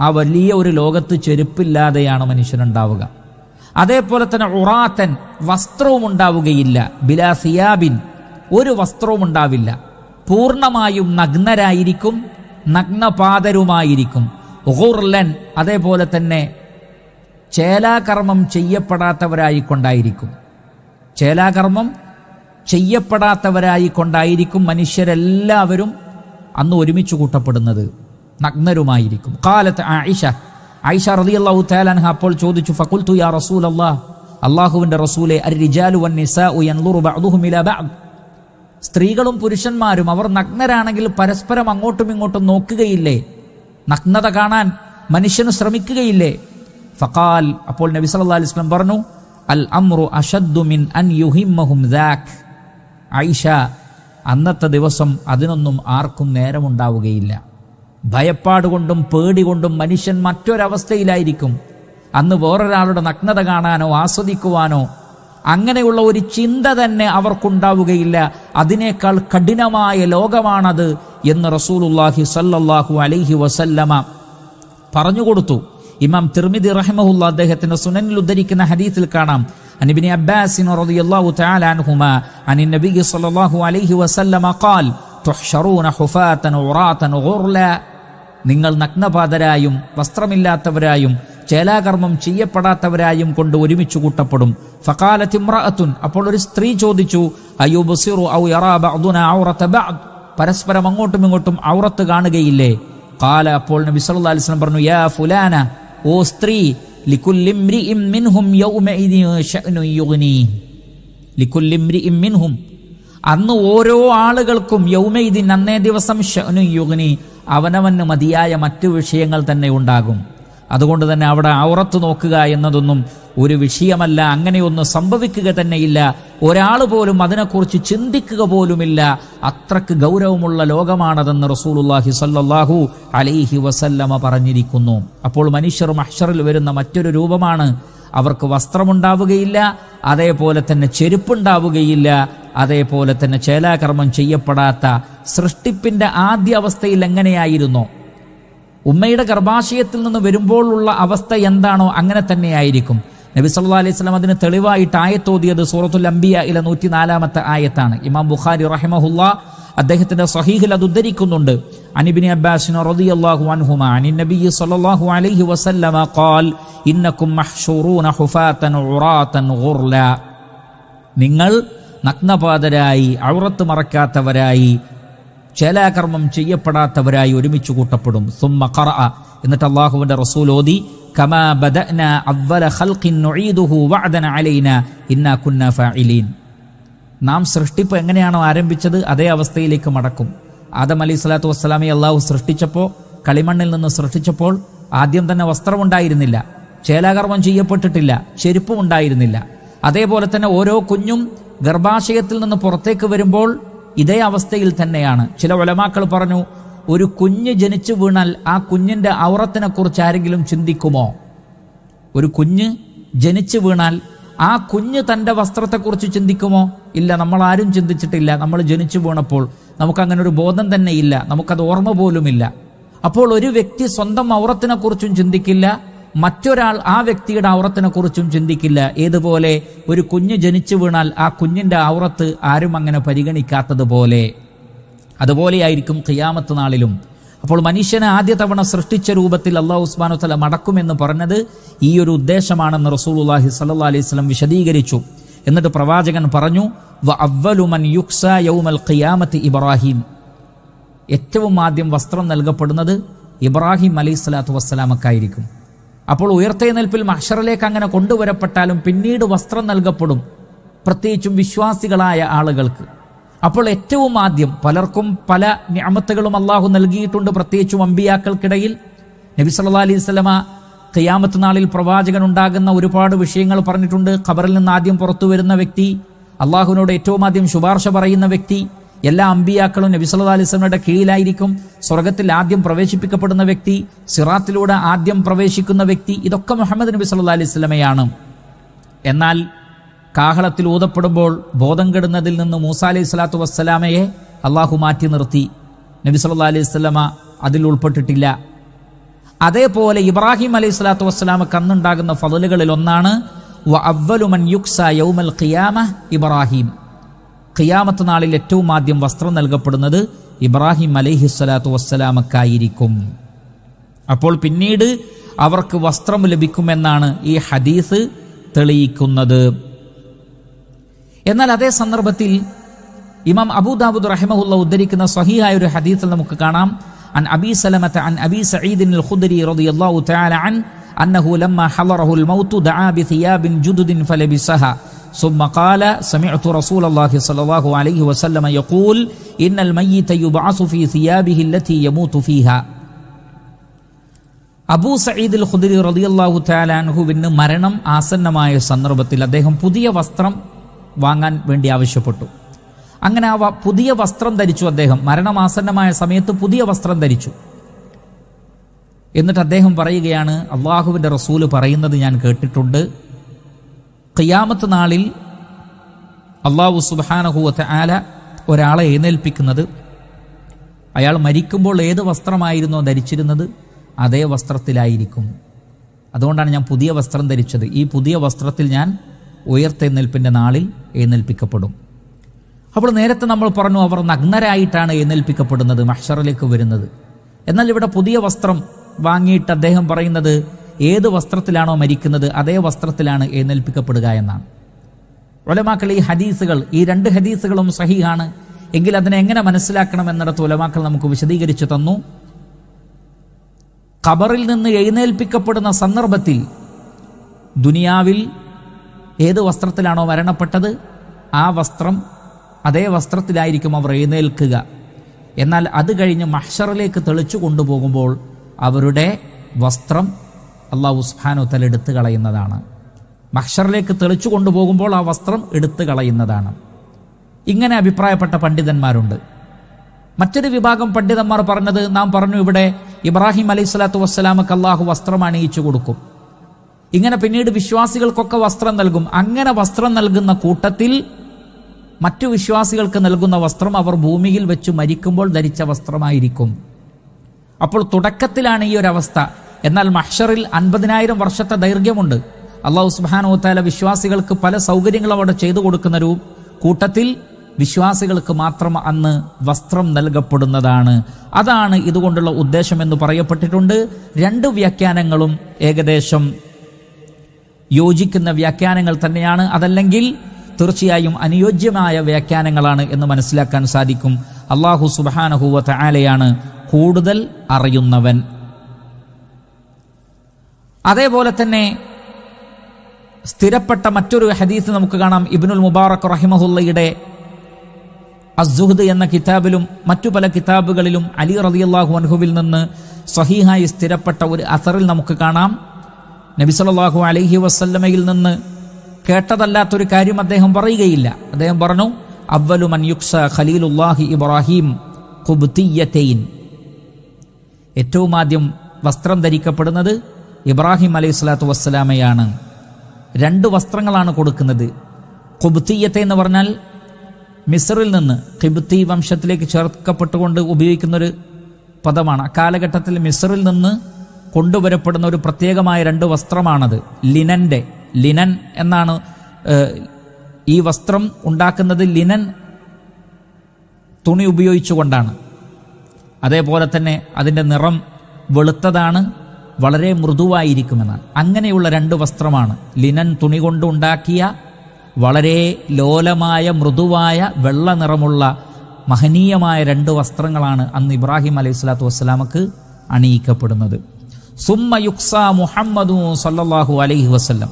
ആ വലിയ ഒരു ലോകത്ത് ചെരുപ്പില്ലാതെയാണ് മനുഷ്യനുണ്ടാവുക അതേപോലെ തന്നെ ഉറാത്തൻ വസ്ത്രവും ഉണ്ടാവുകയില്ല ബിലാസിയാബിൻ ഒരു വസ്ത്രവും ഉണ്ടാവില്ല പൂർണ്ണമായും നഗ്നരായിരിക്കും നഗ്നപാതരുമായിരിക്കും ഹുർലൻ അതേപോലെ തന്നെ ചേലാകർമ്മം ചെയ്യപ്പെടാത്തവരായിക്കൊണ്ടായിരിക്കും ചേലാകർമ്മം ചെയ്യപ്പെടാത്തവരായിക്കൊണ്ടായിരിക്കും മനുഷ്യരെല്ലാവരും അന്ന് ഒരുമിച്ച് കൂട്ടപ്പെടുന്നത് നഗ്നരുമായിരിക്കും കാലത്ത് ആയിഷ ആയിഷ റളിയല്ലാഹു അള്ളാഹു അപ്പോൾ ചോദിച്ചു ഫഖുൽതു യാ റസൂലല്ലാഹ് റസൂലേ അർരിജാലു വന്നിസാഉ യൻളുറു അള്ളാഹ് അള്ളാഹുവിന്റെ ബഅദ് സ്ത്രീകളും പുരുഷന്മാരും അവർ നഗ്നരാണെങ്കിൽ പരസ്പരം അങ്ങോട്ടും ഇങ്ങോട്ടും നോക്കുകയില്ലേ നഗ്നത കാണാൻ മനുഷ്യന് ശ്രമിക്കുകയില്ലേ ഫഖാൽ അപ്പോൾ നബി സല്ലല്ലാഹി അലൈഹി വസല്ലം പറഞ്ഞു അൽ അംറു അമ്രു മിൻ അൻ യുഹിമ്മഹും ദാഖ് ആയിഷ അന്നത്തെ ദിവസം അതിനൊന്നും ആർക്കും നേരമുണ്ടാവുകയില്ല ഭയപ്പാടുകൊണ്ടും പേടി കൊണ്ടും മനുഷ്യൻ മറ്റൊരവസ്ഥയിലായിരിക്കും അന്ന് വേറൊരാളുടെ നഗ്നത കാണാനോ ആസ്വദിക്കുവാനോ അങ്ങനെയുള്ള ഒരു ചിന്ത തന്നെ അവർക്കുണ്ടാവുകയില്ല അതിനേക്കാൾ കഠിനമായ ലോകമാണത് എന്ന് റസൂലുല്ലാഹി സല്ലാഹു അലൈഹി വസല്ലമ പറഞ്ഞുകൊടുത്തു ഇമാം തിർമിദി റഹ്മുല്ല അദ്ദേഹത്തിന്റെ സുനനിൽ ഉദ്ധരിക്കുന്ന ഹദീസിൽ കാണാം അനിബിനി ابن عباس رضي قال تحشرون حفاة غرلا നിങ്ങൾ നഗ്നപാതരായും വസ്ത്രമില്ലാത്തവരായും ചേലാകർമ്മം ചെയ്യപ്പെടാത്തവരായും കൊണ്ട് ഒരുമിച്ച് കൂട്ടപ്പെടും ഫക്കാലത്തിമ്രഅത്തുൻ അപ്പോൾ ഒരു സ്ത്രീ ചോദിച്ചു അയ്യോ ബസിറു ഔ പരസ്പരം അങ്ങോട്ടും ഇങ്ങോട്ടും ഔറത്ത് കാണുകയില്ലേ കാല അപ്പോൾ നബി സല്ലല്ലാഹു അലൈഹി വസല്ലം പറഞ്ഞു യാ ഫുലാന ഓ സ്ത്രീ മിൻഹും യൗമഇദിൻ ഷഅ്നു യുഗ്നി ലിക്കുല്ലിംരിഇം മിൻഹും അന്ന് ഓരോ ആളുകൾക്കും യൗമൈദിൻ അന്നേ ദിവസം ഷനു യുഗ്നി അവനവന് മതിയായ മറ്റു വിഷയങ്ങൾ തന്നെ ഉണ്ടാകും അതുകൊണ്ട് തന്നെ അവിടെ ഔറത്ത് നോക്കുക എന്നതൊന്നും ഒരു വിഷയമല്ല അങ്ങനെയൊന്നും സംഭവിക്കുക തന്നെയില്ല ഒരാൾ പോലും അതിനെക്കുറിച്ച് ചിന്തിക്കുക പോലുമില്ല അത്രക്ക് ഗൗരവമുള്ള ലോകമാണതെന്ന് റസൂലുല്ലാഹി സല്ലാഹു അലൈഹി വസല്ലമ പറഞ്ഞിരിക്കുന്നു അപ്പോൾ മനുഷ്യർ മഹ്ഷറിൽ വരുന്ന മറ്റൊരു രൂപമാണ് അവർക്ക് വസ്ത്രമുണ്ടാവുകയില്ല അതേപോലെ തന്നെ ചെരുപ്പുണ്ടാവുകയില്ല അതേപോലെ തന്നെ ചേലാകർമ്മം ചെയ്യപ്പെടാത്ത സൃഷ്ടിപ്പിന്റെ ആദ്യ അവസ്ഥയിൽ എങ്ങനെയായിരുന്നു ഉമ്മയുടെ ഗർഭാശയത്തിൽ നിന്ന് വരുമ്പോഴുള്ള അവസ്ഥ എന്താണോ അങ്ങനെ തന്നെയായിരിക്കും നബി സല്ലാ അലൈഹി സ്വലം അതിന് തെളിവായിട്ട് ആയത്തോതിയത് സൂറത്തുൽ അംബിയ ഇല നൂറ്റിനാലാമത്തെ ആയത്താണ് ഇമാം ബുഖാരി റഹിമഹുല്ല അദ്ദേഹത്തിന്റെ സഹീഹിൽ അത് ഉദ്ധരിക്കുന്നുണ്ട് സല്ലല്ലാഹു അലൈഹി വസല്ലമ ഖാൽ ഹുഫാതൻ ഉറാതൻ നിങ്ങൾ നഗ്നപാതരായി ഔറത്ത് മറക്കാത്തവരായി ചേലാകർമ്മം ചെയ്യപ്പെടാത്തവരായി ഒരുമിച്ച് കൂട്ടപ്പെടും സുമ്മ ഖറ എന്നിട്ട് അള്ളാഹുവിന്റെ റസൂൽ ഓതി കമാ ബദന അവ്വല ഖൽഖിൻ നുഈദുഹു വഅദന അലൈന ഇന്നാ കുന്ന ഫാഇലീൻ നാം സൃഷ്ടിപ്പ് എങ്ങനെയാണോ ആരംഭിച്ചത് അതേ അവസ്ഥയിലേക്ക് മടക്കും ആദം അലി സ്വലാത്തു വസ്സലാമി അള്ളാഹു സൃഷ്ടിച്ചപ്പോൾ കളിമണ്ണിൽ നിന്ന് സൃഷ്ടിച്ചപ്പോൾ ആദ്യം തന്നെ വസ്ത്രമുണ്ടായിരുന്നില്ല ചേലാകർമ്മം ചെയ്യപ്പെട്ടിട്ടില്ല ചെരുപ്പും ഉണ്ടായിരുന്നില്ല അതേപോലെ തന്നെ ഓരോ കുഞ്ഞും ഗർഭാശയത്തിൽ നിന്ന് പുറത്തേക്ക് വരുമ്പോൾ ഇതേ അവസ്ഥയിൽ തന്നെയാണ് ചില ഒലമാക്കൾ പറഞ്ഞു ഒരു കുഞ്ഞ് ജനിച്ചു വീണാൽ ആ ഔറത്തിനെ ഔറത്തിനെക്കുറിച്ച് ആരെങ്കിലും ചിന്തിക്കുമോ ഒരു കുഞ്ഞ് ജനിച്ചു വീണാൽ ആ കുഞ്ഞ് തൻ്റെ വസ്ത്രത്തെക്കുറിച്ച് ചിന്തിക്കുമോ ഇല്ല നമ്മൾ ആരും ചിന്തിച്ചിട്ടില്ല നമ്മൾ ജനിച്ചു വീണപ്പോൾ നമുക്കങ്ങനെ ഒരു ബോധം തന്നെ ഇല്ല നമുക്കത് ഓർമ്മ പോലുമില്ല അപ്പോൾ ഒരു വ്യക്തി സ്വന്തം ഔറത്തിനെക്കുറിച്ചും ചിന്തിക്കില്ല മറ്റൊരാൾ ആ വ്യക്തിയുടെ ഔറത്തിനെക്കുറിച്ചും ചിന്തിക്കില്ല ഏതുപോലെ ഒരു കുഞ്ഞ് ജനിച്ചു വീണാൽ ആ കുഞ്ഞിൻ്റെ ഔറത്ത് ആരും അങ്ങനെ പരിഗണിക്കാത്തതുപോലെ അതുപോലെയായിരിക്കും ഖിയാമത്ത് നാളിലും അപ്പോൾ മനുഷ്യനെ ആദ്യ തവണ സൃഷ്ടിച്ച രൂപത്തിൽ അള്ളാഹു ഉസ്മാനു തല മടക്കുമെന്ന് പറഞ്ഞത് ഈ ഒരു ഉദ്ദേശമാണെന്ന് അള്ളാഹി സല്ലാ അലൈഹി സ്വലം വിശദീകരിച്ചു എന്നിട്ട് പ്രവാചകൻ പറഞ്ഞു യൗമൽ ഇബ്രാഹിം ഏറ്റവും ആദ്യം വസ്ത്രം നൽകപ്പെടുന്നത് ഇബ്രാഹിം അലൈഹി സ്വലാത്തു വസ്സലാമക്കായിരിക്കും അപ്പോൾ ഉയർത്തെഴുന്നേൽപ്പിൽ മഹ്ഷറിലേക്ക് അങ്ങനെ കൊണ്ടുവരപ്പെട്ടാലും പിന്നീട് വസ്ത്രം നൽകപ്പെടും പ്രത്യേകിച്ചും വിശ്വാസികളായ ആളുകൾക്ക് അപ്പോൾ ഏറ്റവും ആദ്യം പലർക്കും പല ഞാമത്തുകളും അള്ളാഹു നൽകിയിട്ടുണ്ട് പ്രത്യേകിച്ചും അമ്പിയാക്കൾക്കിടയിൽ നബി സല്ലാ അലൈഹി സ്വലമ കയ്യാമത്ത് നാളിൽ പ്രവാചകൻ ഉണ്ടാകുന്ന ഒരുപാട് വിഷയങ്ങൾ പറഞ്ഞിട്ടുണ്ട് ഖബറിൽ നിന്ന് ആദ്യം പുറത്തു വരുന്ന വ്യക്തി അള്ളാഹുവിനോട് ഏറ്റവും ആദ്യം ശുപാർശ പറയുന്ന വ്യക്തി എല്ലാ അമ്പിയാക്കളും നബി സല്ലാ സ്വലമയുടെ കീഴിലായിരിക്കും സ്വർഗത്തിൽ ആദ്യം പ്രവേശിപ്പിക്കപ്പെടുന്ന വ്യക്തി സിറാത്തിലൂടെ ആദ്യം പ്രവേശിക്കുന്ന വ്യക്തി ഇതൊക്കെ മുഹമ്മദ് നബി സല്ലാ അലൈഹി സ്വലമയാണ് എന്നാൽ കാഹളത്തിൽ ഊതപ്പെടുമ്പോൾ ബോധം കെടുന്നതിൽ നിന്ന് മൂസ അലൈഹി സ്വലാത്തു വസ്സലാമയെ അള്ളാഹു മാറ്റി നിർത്തി നബി സല്ലാ അലൈഹി സ്വലാമ അതിൽ ഉൾപ്പെട്ടിട്ടില്ല അതേപോലെ ഇബ്രാഹിം അലൈഹി സ്വലാത്തു വസ്സലാമ കന്നുണ്ടാകുന്ന ഫതലുകളിൽ ഒന്നാണ് യൗമൽ ഖിയാമ ഇബ്രാഹിം ഖിയാമത്ത് നാളിൽ ഏറ്റവും ആദ്യം വസ്ത്രം നൽകപ്പെടുന്നത് ഇബ്രാഹിം അലൈഹി സ്വലാത്തു വസ്സലാമക്കായിരിക്കും അപ്പോൾ പിന്നീട് അവർക്ക് വസ്ത്രം ലഭിക്കുമെന്നാണ് ഈ ഹദീസ് തെളിയിക്കുന്നത് എന്നാൽ അതേ സന്ദർഭത്തിൽ ഇമാം അബൂദാബുദ് റഹിമഹുല്ല ഉദ്ധരിക്കുന്ന സഹിയായ ഒരു ഹദീത്തിൽ നമുക്ക് കാണാം عن أبي سلمة عن أبي سعيد ഖുദരി റളിയല്ലാഹു തആല അൻ അന്നഹു ലമ്മ ഹളറഹുൽ മൗത് الموت ബി തിയാബിൻ ജുദുദിൻ ഫലബിസഹ ثم قال سمعت رسول الله صلى الله عليه وسلم يقول إن الميت يبعث في ثيابه التي يموت فيها അബൂ സയ്യിദ് ഖുദരി റളിയല്ലാഹു തആല അൻഹുവിന് മരണം ആസന്നമായ സന്ദർഭത്തിൽ അദ്ദേഹം പുതിയ വസ്ത്രം വാങ്ങാൻ വേണ്ടി ആവശ്യപ്പെട്ടു അങ്ങനെ ആ പുതിയ വസ്ത്രം ധരിച്ചു അദ്ദേഹം മരണമാസന്നമായ സമയത്ത് പുതിയ വസ്ത്രം ധരിച്ചു എന്നിട്ട് അദ്ദേഹം പറയുകയാണ് അള്ളാഹുവിൻ്റെ റസൂല് പറയുന്നത് ഞാൻ കേട്ടിട്ടുണ്ട് കയ്യാമത്ത് നാളിൽ അള്ളാഹു സുബാനഹുവത്ത് ആല ഒരാളെ എഴുന്നേൽപ്പിക്കുന്നത് അയാൾ മരിക്കുമ്പോൾ ഏത് വസ്ത്രമായിരുന്നോ ധരിച്ചിരുന്നത് അതേ വസ്ത്രത്തിലായിരിക്കും അതുകൊണ്ടാണ് ഞാൻ പുതിയ വസ്ത്രം ധരിച്ചത് ഈ പുതിയ വസ്ത്രത്തിൽ ഞാൻ ഉയർത്തെഴുന്നേൽപ്പിൻ്റെ നാളിൽ എഴുന്നേൽപ്പിക്കപ്പെടും അപ്പോൾ നേരത്തെ നമ്മൾ പറഞ്ഞു അവർ നഗ്നരായിട്ടാണ് എഴുന്നേൽപ്പിക്കപ്പെടുന്നത് മഷറിലേക്ക് വരുന്നത് എന്നാൽ ഇവിടെ പുതിയ വസ്ത്രം വാങ്ങിയിട്ട് അദ്ദേഹം പറയുന്നത് ഏത് വസ്ത്രത്തിലാണോ മരിക്കുന്നത് അതേ വസ്ത്രത്തിലാണ് എഴുന്നേൽപ്പിക്കപ്പെടുക എന്നാണ് ഒലമാക്കൾ ഈ ഹദീസുകൾ ഈ രണ്ട് ഹദീസുകളും സഹിയാണ് എങ്കിൽ അതിനെ എങ്ങനെ മനസ്സിലാക്കണം എന്നിടത്ത് ഉലമാക്കൾ നമുക്ക് വിശദീകരിച്ചു തന്നു ഖബറിൽ നിന്ന് എഴുന്നേൽപ്പിക്കപ്പെടുന്ന സന്ദർഭത്തിൽ ദുനിയാവിൽ ഏത് വസ്ത്രത്തിലാണോ മരണപ്പെട്ടത് ആ വസ്ത്രം അതേ വസ്ത്രത്തിലായിരിക്കും അവർ എഴുന്നേൽക്കുക എന്നാൽ അത് കഴിഞ്ഞ് മഹ്ഷറിലേക്ക് തെളിച്ചു കൊണ്ടുപോകുമ്പോൾ അവരുടെ വസ്ത്രം അള്ളാഹു ഉസ്ഹാനുത്തൽ എടുത്തു കളയുന്നതാണ് മഹ്ഷറിലേക്ക് തെളിച്ചു കൊണ്ടുപോകുമ്പോൾ ആ വസ്ത്രം എടുത്തു കളയുന്നതാണ് ഇങ്ങനെ അഭിപ്രായപ്പെട്ട പണ്ഡിതന്മാരുണ്ട് മറ്റൊരു വിഭാഗം പണ്ഡിതന്മാർ പറഞ്ഞത് നാം പറഞ്ഞു ഇവിടെ ഇബ്രാഹിം അലൈഹി സ്വലാത്തു വസ്സലാമക്ക് അള്ളാഹു വസ്ത്രം അണിയിച്ചു കൊടുക്കും ഇങ്ങനെ പിന്നീട് വിശ്വാസികൾക്കൊക്കെ വസ്ത്രം നൽകും അങ്ങനെ വസ്ത്രം നൽകുന്ന കൂട്ടത്തിൽ മറ്റു വിശ്വാസികൾക്ക് നൽകുന്ന വസ്ത്രം അവർ ഭൂമിയിൽ വെച്ച് മരിക്കുമ്പോൾ ധരിച്ച വസ്ത്രമായിരിക്കും അപ്പോൾ തുടക്കത്തിലാണ് ഈ ഒരു അവസ്ഥ എന്നാൽ മഹ്ഷറിൽ അൻപതിനായിരം വർഷത്തെ ദൈർഘ്യമുണ്ട് അള്ളാഹു താല വിശ്വാസികൾക്ക് പല സൗകര്യങ്ങളും അവിടെ ചെയ്തു കൊടുക്കുന്ന ഒരു കൂട്ടത്തിൽ വിശ്വാസികൾക്ക് മാത്രം അന്ന് വസ്ത്രം നൽകപ്പെടുന്നതാണ് അതാണ് ഇതുകൊണ്ടുള്ള ഉദ്ദേശം എന്ന് പറയപ്പെട്ടിട്ടുണ്ട് രണ്ട് വ്യാഖ്യാനങ്ങളും ഏകദേശം യോജിക്കുന്ന വ്യാഖ്യാനങ്ങൾ തന്നെയാണ് അതല്ലെങ്കിൽ തീർച്ചയായും അനുയോജ്യമായ വ്യാഖ്യാനങ്ങളാണ് എന്ന് മനസ്സിലാക്കാൻ സാധിക്കും അള്ളാഹു സുബാനഹുവത്ത ആലയാണ് കൂടുതൽ അറിയുന്നവൻ അതേപോലെ തന്നെ സ്ഥിരപ്പെട്ട മറ്റൊരു ഹദീസ് നമുക്ക് കാണാം ഇബിനുൽ മുബാറക് റഹിമഹുല്ലയുടെ അസുഹദ് എന്ന കിതാബിലും മറ്റു പല കിതാബുകളിലും അലി റതിയല്ലാഹു അൻഹുവിൽ നിന്ന് സഹീഹായി സ്ഥിരപ്പെട്ട ഒരു അസറിൽ നമുക്ക് കാണാം നബിസലാഹു അലൈഹി വസല്ലമയിൽ നിന്ന് കേട്ടതല്ലാത്തൊരു കാര്യം അദ്ദേഹം പറയുകയില്ല അദ്ദേഹം പറഞ്ഞു അവലു മൻയുക്സ ഖലീലുല്ലാഹി ഇബ്രാഹിം കുബ്തിയത്തെയിൻ ഏറ്റവും ആദ്യം വസ്ത്രം ധരിക്കപ്പെടുന്നത് ഇബ്രാഹിം അലൈഹി സ്വലാത്തു വസ്സലാമയാണ് രണ്ട് വസ്ത്രങ്ങളാണ് കൊടുക്കുന്നത് കുബ്തിയത്തെ എന്ന് പറഞ്ഞാൽ മിസറിൽ നിന്ന് കിബുത്തി വംശത്തിലേക്ക് ചേർക്കപ്പെട്ടുകൊണ്ട് ഉപയോഗിക്കുന്നൊരു പദമാണ് കാലഘട്ടത്തിൽ മിസറിൽ നിന്ന് കൊണ്ടുവരപ്പെടുന്ന ഒരു പ്രത്യേകമായ രണ്ട് വസ്ത്രമാണത് ലിനൻ്റെ ലിനൻ എന്നാണ് ഈ വസ്ത്രം ഉണ്ടാക്കുന്നത് ലിനൻ തുണി ഉപയോഗിച്ചുകൊണ്ടാണ് അതേപോലെ തന്നെ അതിൻ്റെ നിറം വെളുത്തതാണ് വളരെ മൃദുവായിരിക്കുമെന്നാണ് അങ്ങനെയുള്ള രണ്ട് വസ്ത്രമാണ് ലിനൻ തുണി കൊണ്ടുണ്ടാക്കിയ വളരെ ലോലമായ മൃദുവായ വെള്ള നിറമുള്ള മഹനീയമായ രണ്ട് വസ്ത്രങ്ങളാണ് അന്ന് ഇബ്രാഹിം അലൈഹി സ്വലാത്തു വസ്സലാമക്ക് അണിയിക്കപ്പെടുന്നത് സുമ്മ മുഹമ്മദു സല്ലാഹു അലൈഹി വസ്ലം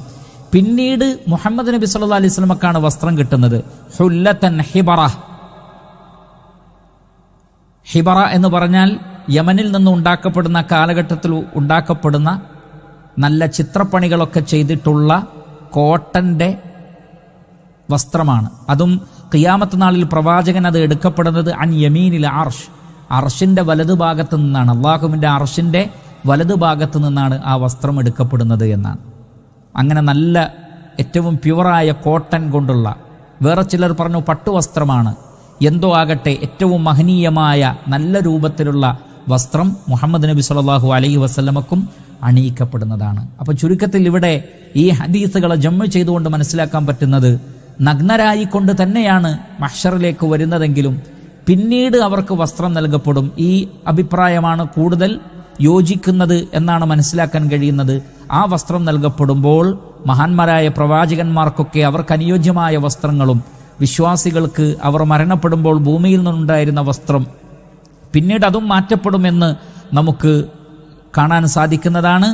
പിന്നീട് മുഹമ്മദ് നബി സല്ലാ അലൈഹി സ്വലമക്കാണ് വസ്ത്രം കിട്ടുന്നത് ഹുല്ലത്തൻ ഹിബറ ഹിബറ എന്ന് പറഞ്ഞാൽ യമനിൽ നിന്ന് ഉണ്ടാക്കപ്പെടുന്ന കാലഘട്ടത്തിൽ ഉണ്ടാക്കപ്പെടുന്ന നല്ല ചിത്രപ്പണികളൊക്കെ ചെയ്തിട്ടുള്ള കോട്ടന്റെ വസ്ത്രമാണ് അതും കിയാമത്ത് നാളിൽ പ്രവാചകൻ അത് എടുക്കപ്പെടുന്നത് അൻ യമീനിൽ അർഷ് അർഷിന്റെ ഭാഗത്ത് നിന്നാണ് അള്ളാഹുവിന്റെ അർഷിന്റെ വലതുഭാഗത്തു നിന്നാണ് ആ വസ്ത്രം എടുക്കപ്പെടുന്നത് എന്നാണ് അങ്ങനെ നല്ല ഏറ്റവും പ്യുവറായ കോട്ടൺ കൊണ്ടുള്ള വേറെ ചിലർ പറഞ്ഞു പട്ടുവസ്ത്രമാണ് എന്തോ ആകട്ടെ ഏറ്റവും മഹനീയമായ നല്ല രൂപത്തിലുള്ള വസ്ത്രം മുഹമ്മദ് നബി സല്ലാഹു അലൈഹി വസ്ലമക്കും അണിയിക്കപ്പെടുന്നതാണ് അപ്പോൾ ചുരുക്കത്തിൽ ഇവിടെ ഈ ഹദീസുകളെ ജമ്മ ചെയ്തുകൊണ്ട് മനസ്സിലാക്കാൻ പറ്റുന്നത് നഗ്നരായിക്കൊണ്ട് തന്നെയാണ് മഷറിലേക്ക് വരുന്നതെങ്കിലും പിന്നീട് അവർക്ക് വസ്ത്രം നൽകപ്പെടും ഈ അഭിപ്രായമാണ് കൂടുതൽ യോജിക്കുന്നത് എന്നാണ് മനസ്സിലാക്കാൻ കഴിയുന്നത് ആ വസ്ത്രം നൽകപ്പെടുമ്പോൾ മഹാന്മാരായ പ്രവാചകന്മാർക്കൊക്കെ അവർക്ക് അനുയോജ്യമായ വസ്ത്രങ്ങളും വിശ്വാസികൾക്ക് അവർ മരണപ്പെടുമ്പോൾ ഭൂമിയിൽ നിന്നുണ്ടായിരുന്ന വസ്ത്രം പിന്നീട് അതും മാറ്റപ്പെടുമെന്ന് നമുക്ക് കാണാൻ സാധിക്കുന്നതാണ്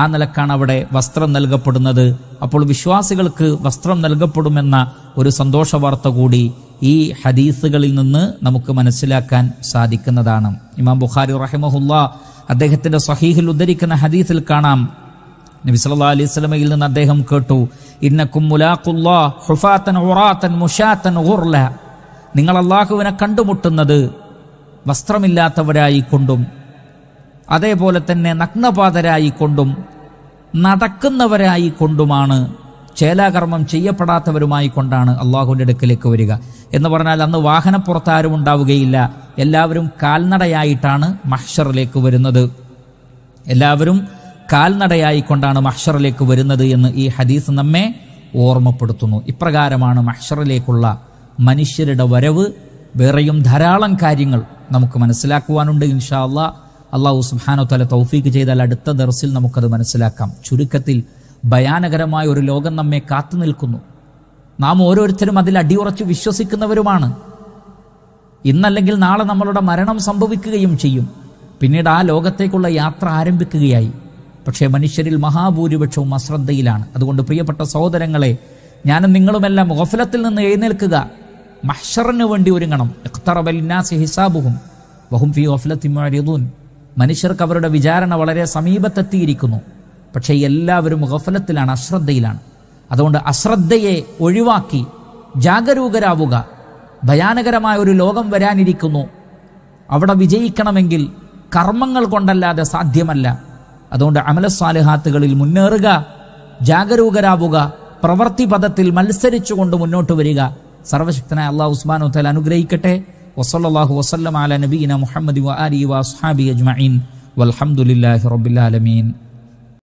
ആ നിലക്കാണ് അവിടെ വസ്ത്രം നൽകപ്പെടുന്നത് അപ്പോൾ വിശ്വാസികൾക്ക് വസ്ത്രം നൽകപ്പെടുമെന്ന ഒരു സന്തോഷ വാർത്ത കൂടി ഈ ഹദീസുകളിൽ നിന്ന് നമുക്ക് മനസ്സിലാക്കാൻ സാധിക്കുന്നതാണ് ഇമാം ബുഖാരി റഹിമഹുല്ലാ അദ്ദേഹത്തിന്റെ സഹീഹിൽ ഉദ്ധരിക്കുന്ന ഹദീസിൽ കാണാം നബി സല്ലാ അലൈഹി സ്വലമയിൽ നിന്ന് അദ്ദേഹം കേട്ടു ഇന്നക്കും ഹുഫാത്തൻ ഉറാതൻ മുശാതൻ ഉർല നിങ്ങൾ അള്ളാഹുവിനെ കണ്ടുമുട്ടുന്നത് വസ്ത്രമില്ലാത്തവരായി കൊണ്ടും അതേപോലെ തന്നെ നഗ്നപാതരായി കൊണ്ടും നടക്കുന്നവരായി കൊണ്ടുമാണ് ചേലാകർമ്മം ചെയ്യപ്പെടാത്തവരുമായി കൊണ്ടാണ് അള്ളാഹുവിൻ്റെ അടുക്കലേക്ക് വരിക എന്ന് പറഞ്ഞാൽ അന്ന് വാഹനപ്പുറത്താരും ഉണ്ടാവുകയില്ല എല്ലാവരും കാൽനടയായിട്ടാണ് മഹ്ഷറിലേക്ക് വരുന്നത് എല്ലാവരും കാൽനടയായി കൊണ്ടാണ് മഹ്ഷറിലേക്ക് വരുന്നത് എന്ന് ഈ ഹദീസ് നമ്മെ ഓർമ്മപ്പെടുത്തുന്നു ഇപ്രകാരമാണ് മഹ്ഷറിലേക്കുള്ള മനുഷ്യരുടെ വരവ് വേറെയും ധാരാളം കാര്യങ്ങൾ നമുക്ക് മനസ്സിലാക്കുവാനുണ്ട് ഇൻഷാ അള്ളാഹു സുഹാനോ തല തൗഫീക്ക് ചെയ്താൽ അടുത്ത ദർസിൽ നമുക്കത് മനസ്സിലാക്കാം ചുരുക്കത്തിൽ ഭയാനകരമായ ഒരു ലോകം നമ്മെ കാത്തു നിൽക്കുന്നു നാം ഓരോരുത്തരും അതിൽ അടിയുറച്ച് വിശ്വസിക്കുന്നവരുമാണ് ഇന്നല്ലെങ്കിൽ നാളെ നമ്മളുടെ മരണം സംഭവിക്കുകയും ചെയ്യും പിന്നീട് ആ ലോകത്തേക്കുള്ള യാത്ര ആരംഭിക്കുകയായി പക്ഷേ മനുഷ്യരിൽ മഹാഭൂരിപക്ഷവും അശ്രദ്ധയിലാണ് അതുകൊണ്ട് പ്രിയപ്പെട്ട സഹോദരങ്ങളെ ഞാനും നിങ്ങളുമെല്ലാം ഗഫലത്തിൽ നിന്ന് എഴുന്നേൽക്കുക മഹ്ഷറിന് വേണ്ടി ഒരുങ്ങണം എഖ്തറബലിനാസ് ഹിസാബുഹും വഹും ഫി ഗഫലത്തിൻ മനുഷ്യർക്ക് അവരുടെ വിചാരണ വളരെ സമീപത്തെത്തിയിരിക്കുന്നു പക്ഷേ എല്ലാവരും ഗഫലത്തിലാണ് അശ്രദ്ധയിലാണ് അതുകൊണ്ട് അശ്രദ്ധയെ ഒഴിവാക്കി ജാഗരൂകരാവുക ഭയാനകരമായ ഒരു ലോകം വരാനിരിക്കുന്നു അവിടെ വിജയിക്കണമെങ്കിൽ കർമ്മങ്ങൾ കൊണ്ടല്ലാതെ സാധ്യമല്ല അതുകൊണ്ട് അമലസാലിഹാത്തുകളിൽ മുന്നേറുക ജാഗരൂകരാവുക പ്രവൃത്തി പദത്തിൽ മത്സരിച്ചുകൊണ്ട് മുന്നോട്ട് വരിക സർവശക്തനായ അള്ളാഹു ഉസ്മാൻ ഉത്തല അനുഗ്രഹിക്കട്ടെ വസല്ലാഹു വസ്ലം അല നബീന മുഹമ്മദ് വ വാസ്ഹാബി അജ്മീൻ വലഹമുല്ലാഹി റബുലാലമീൻ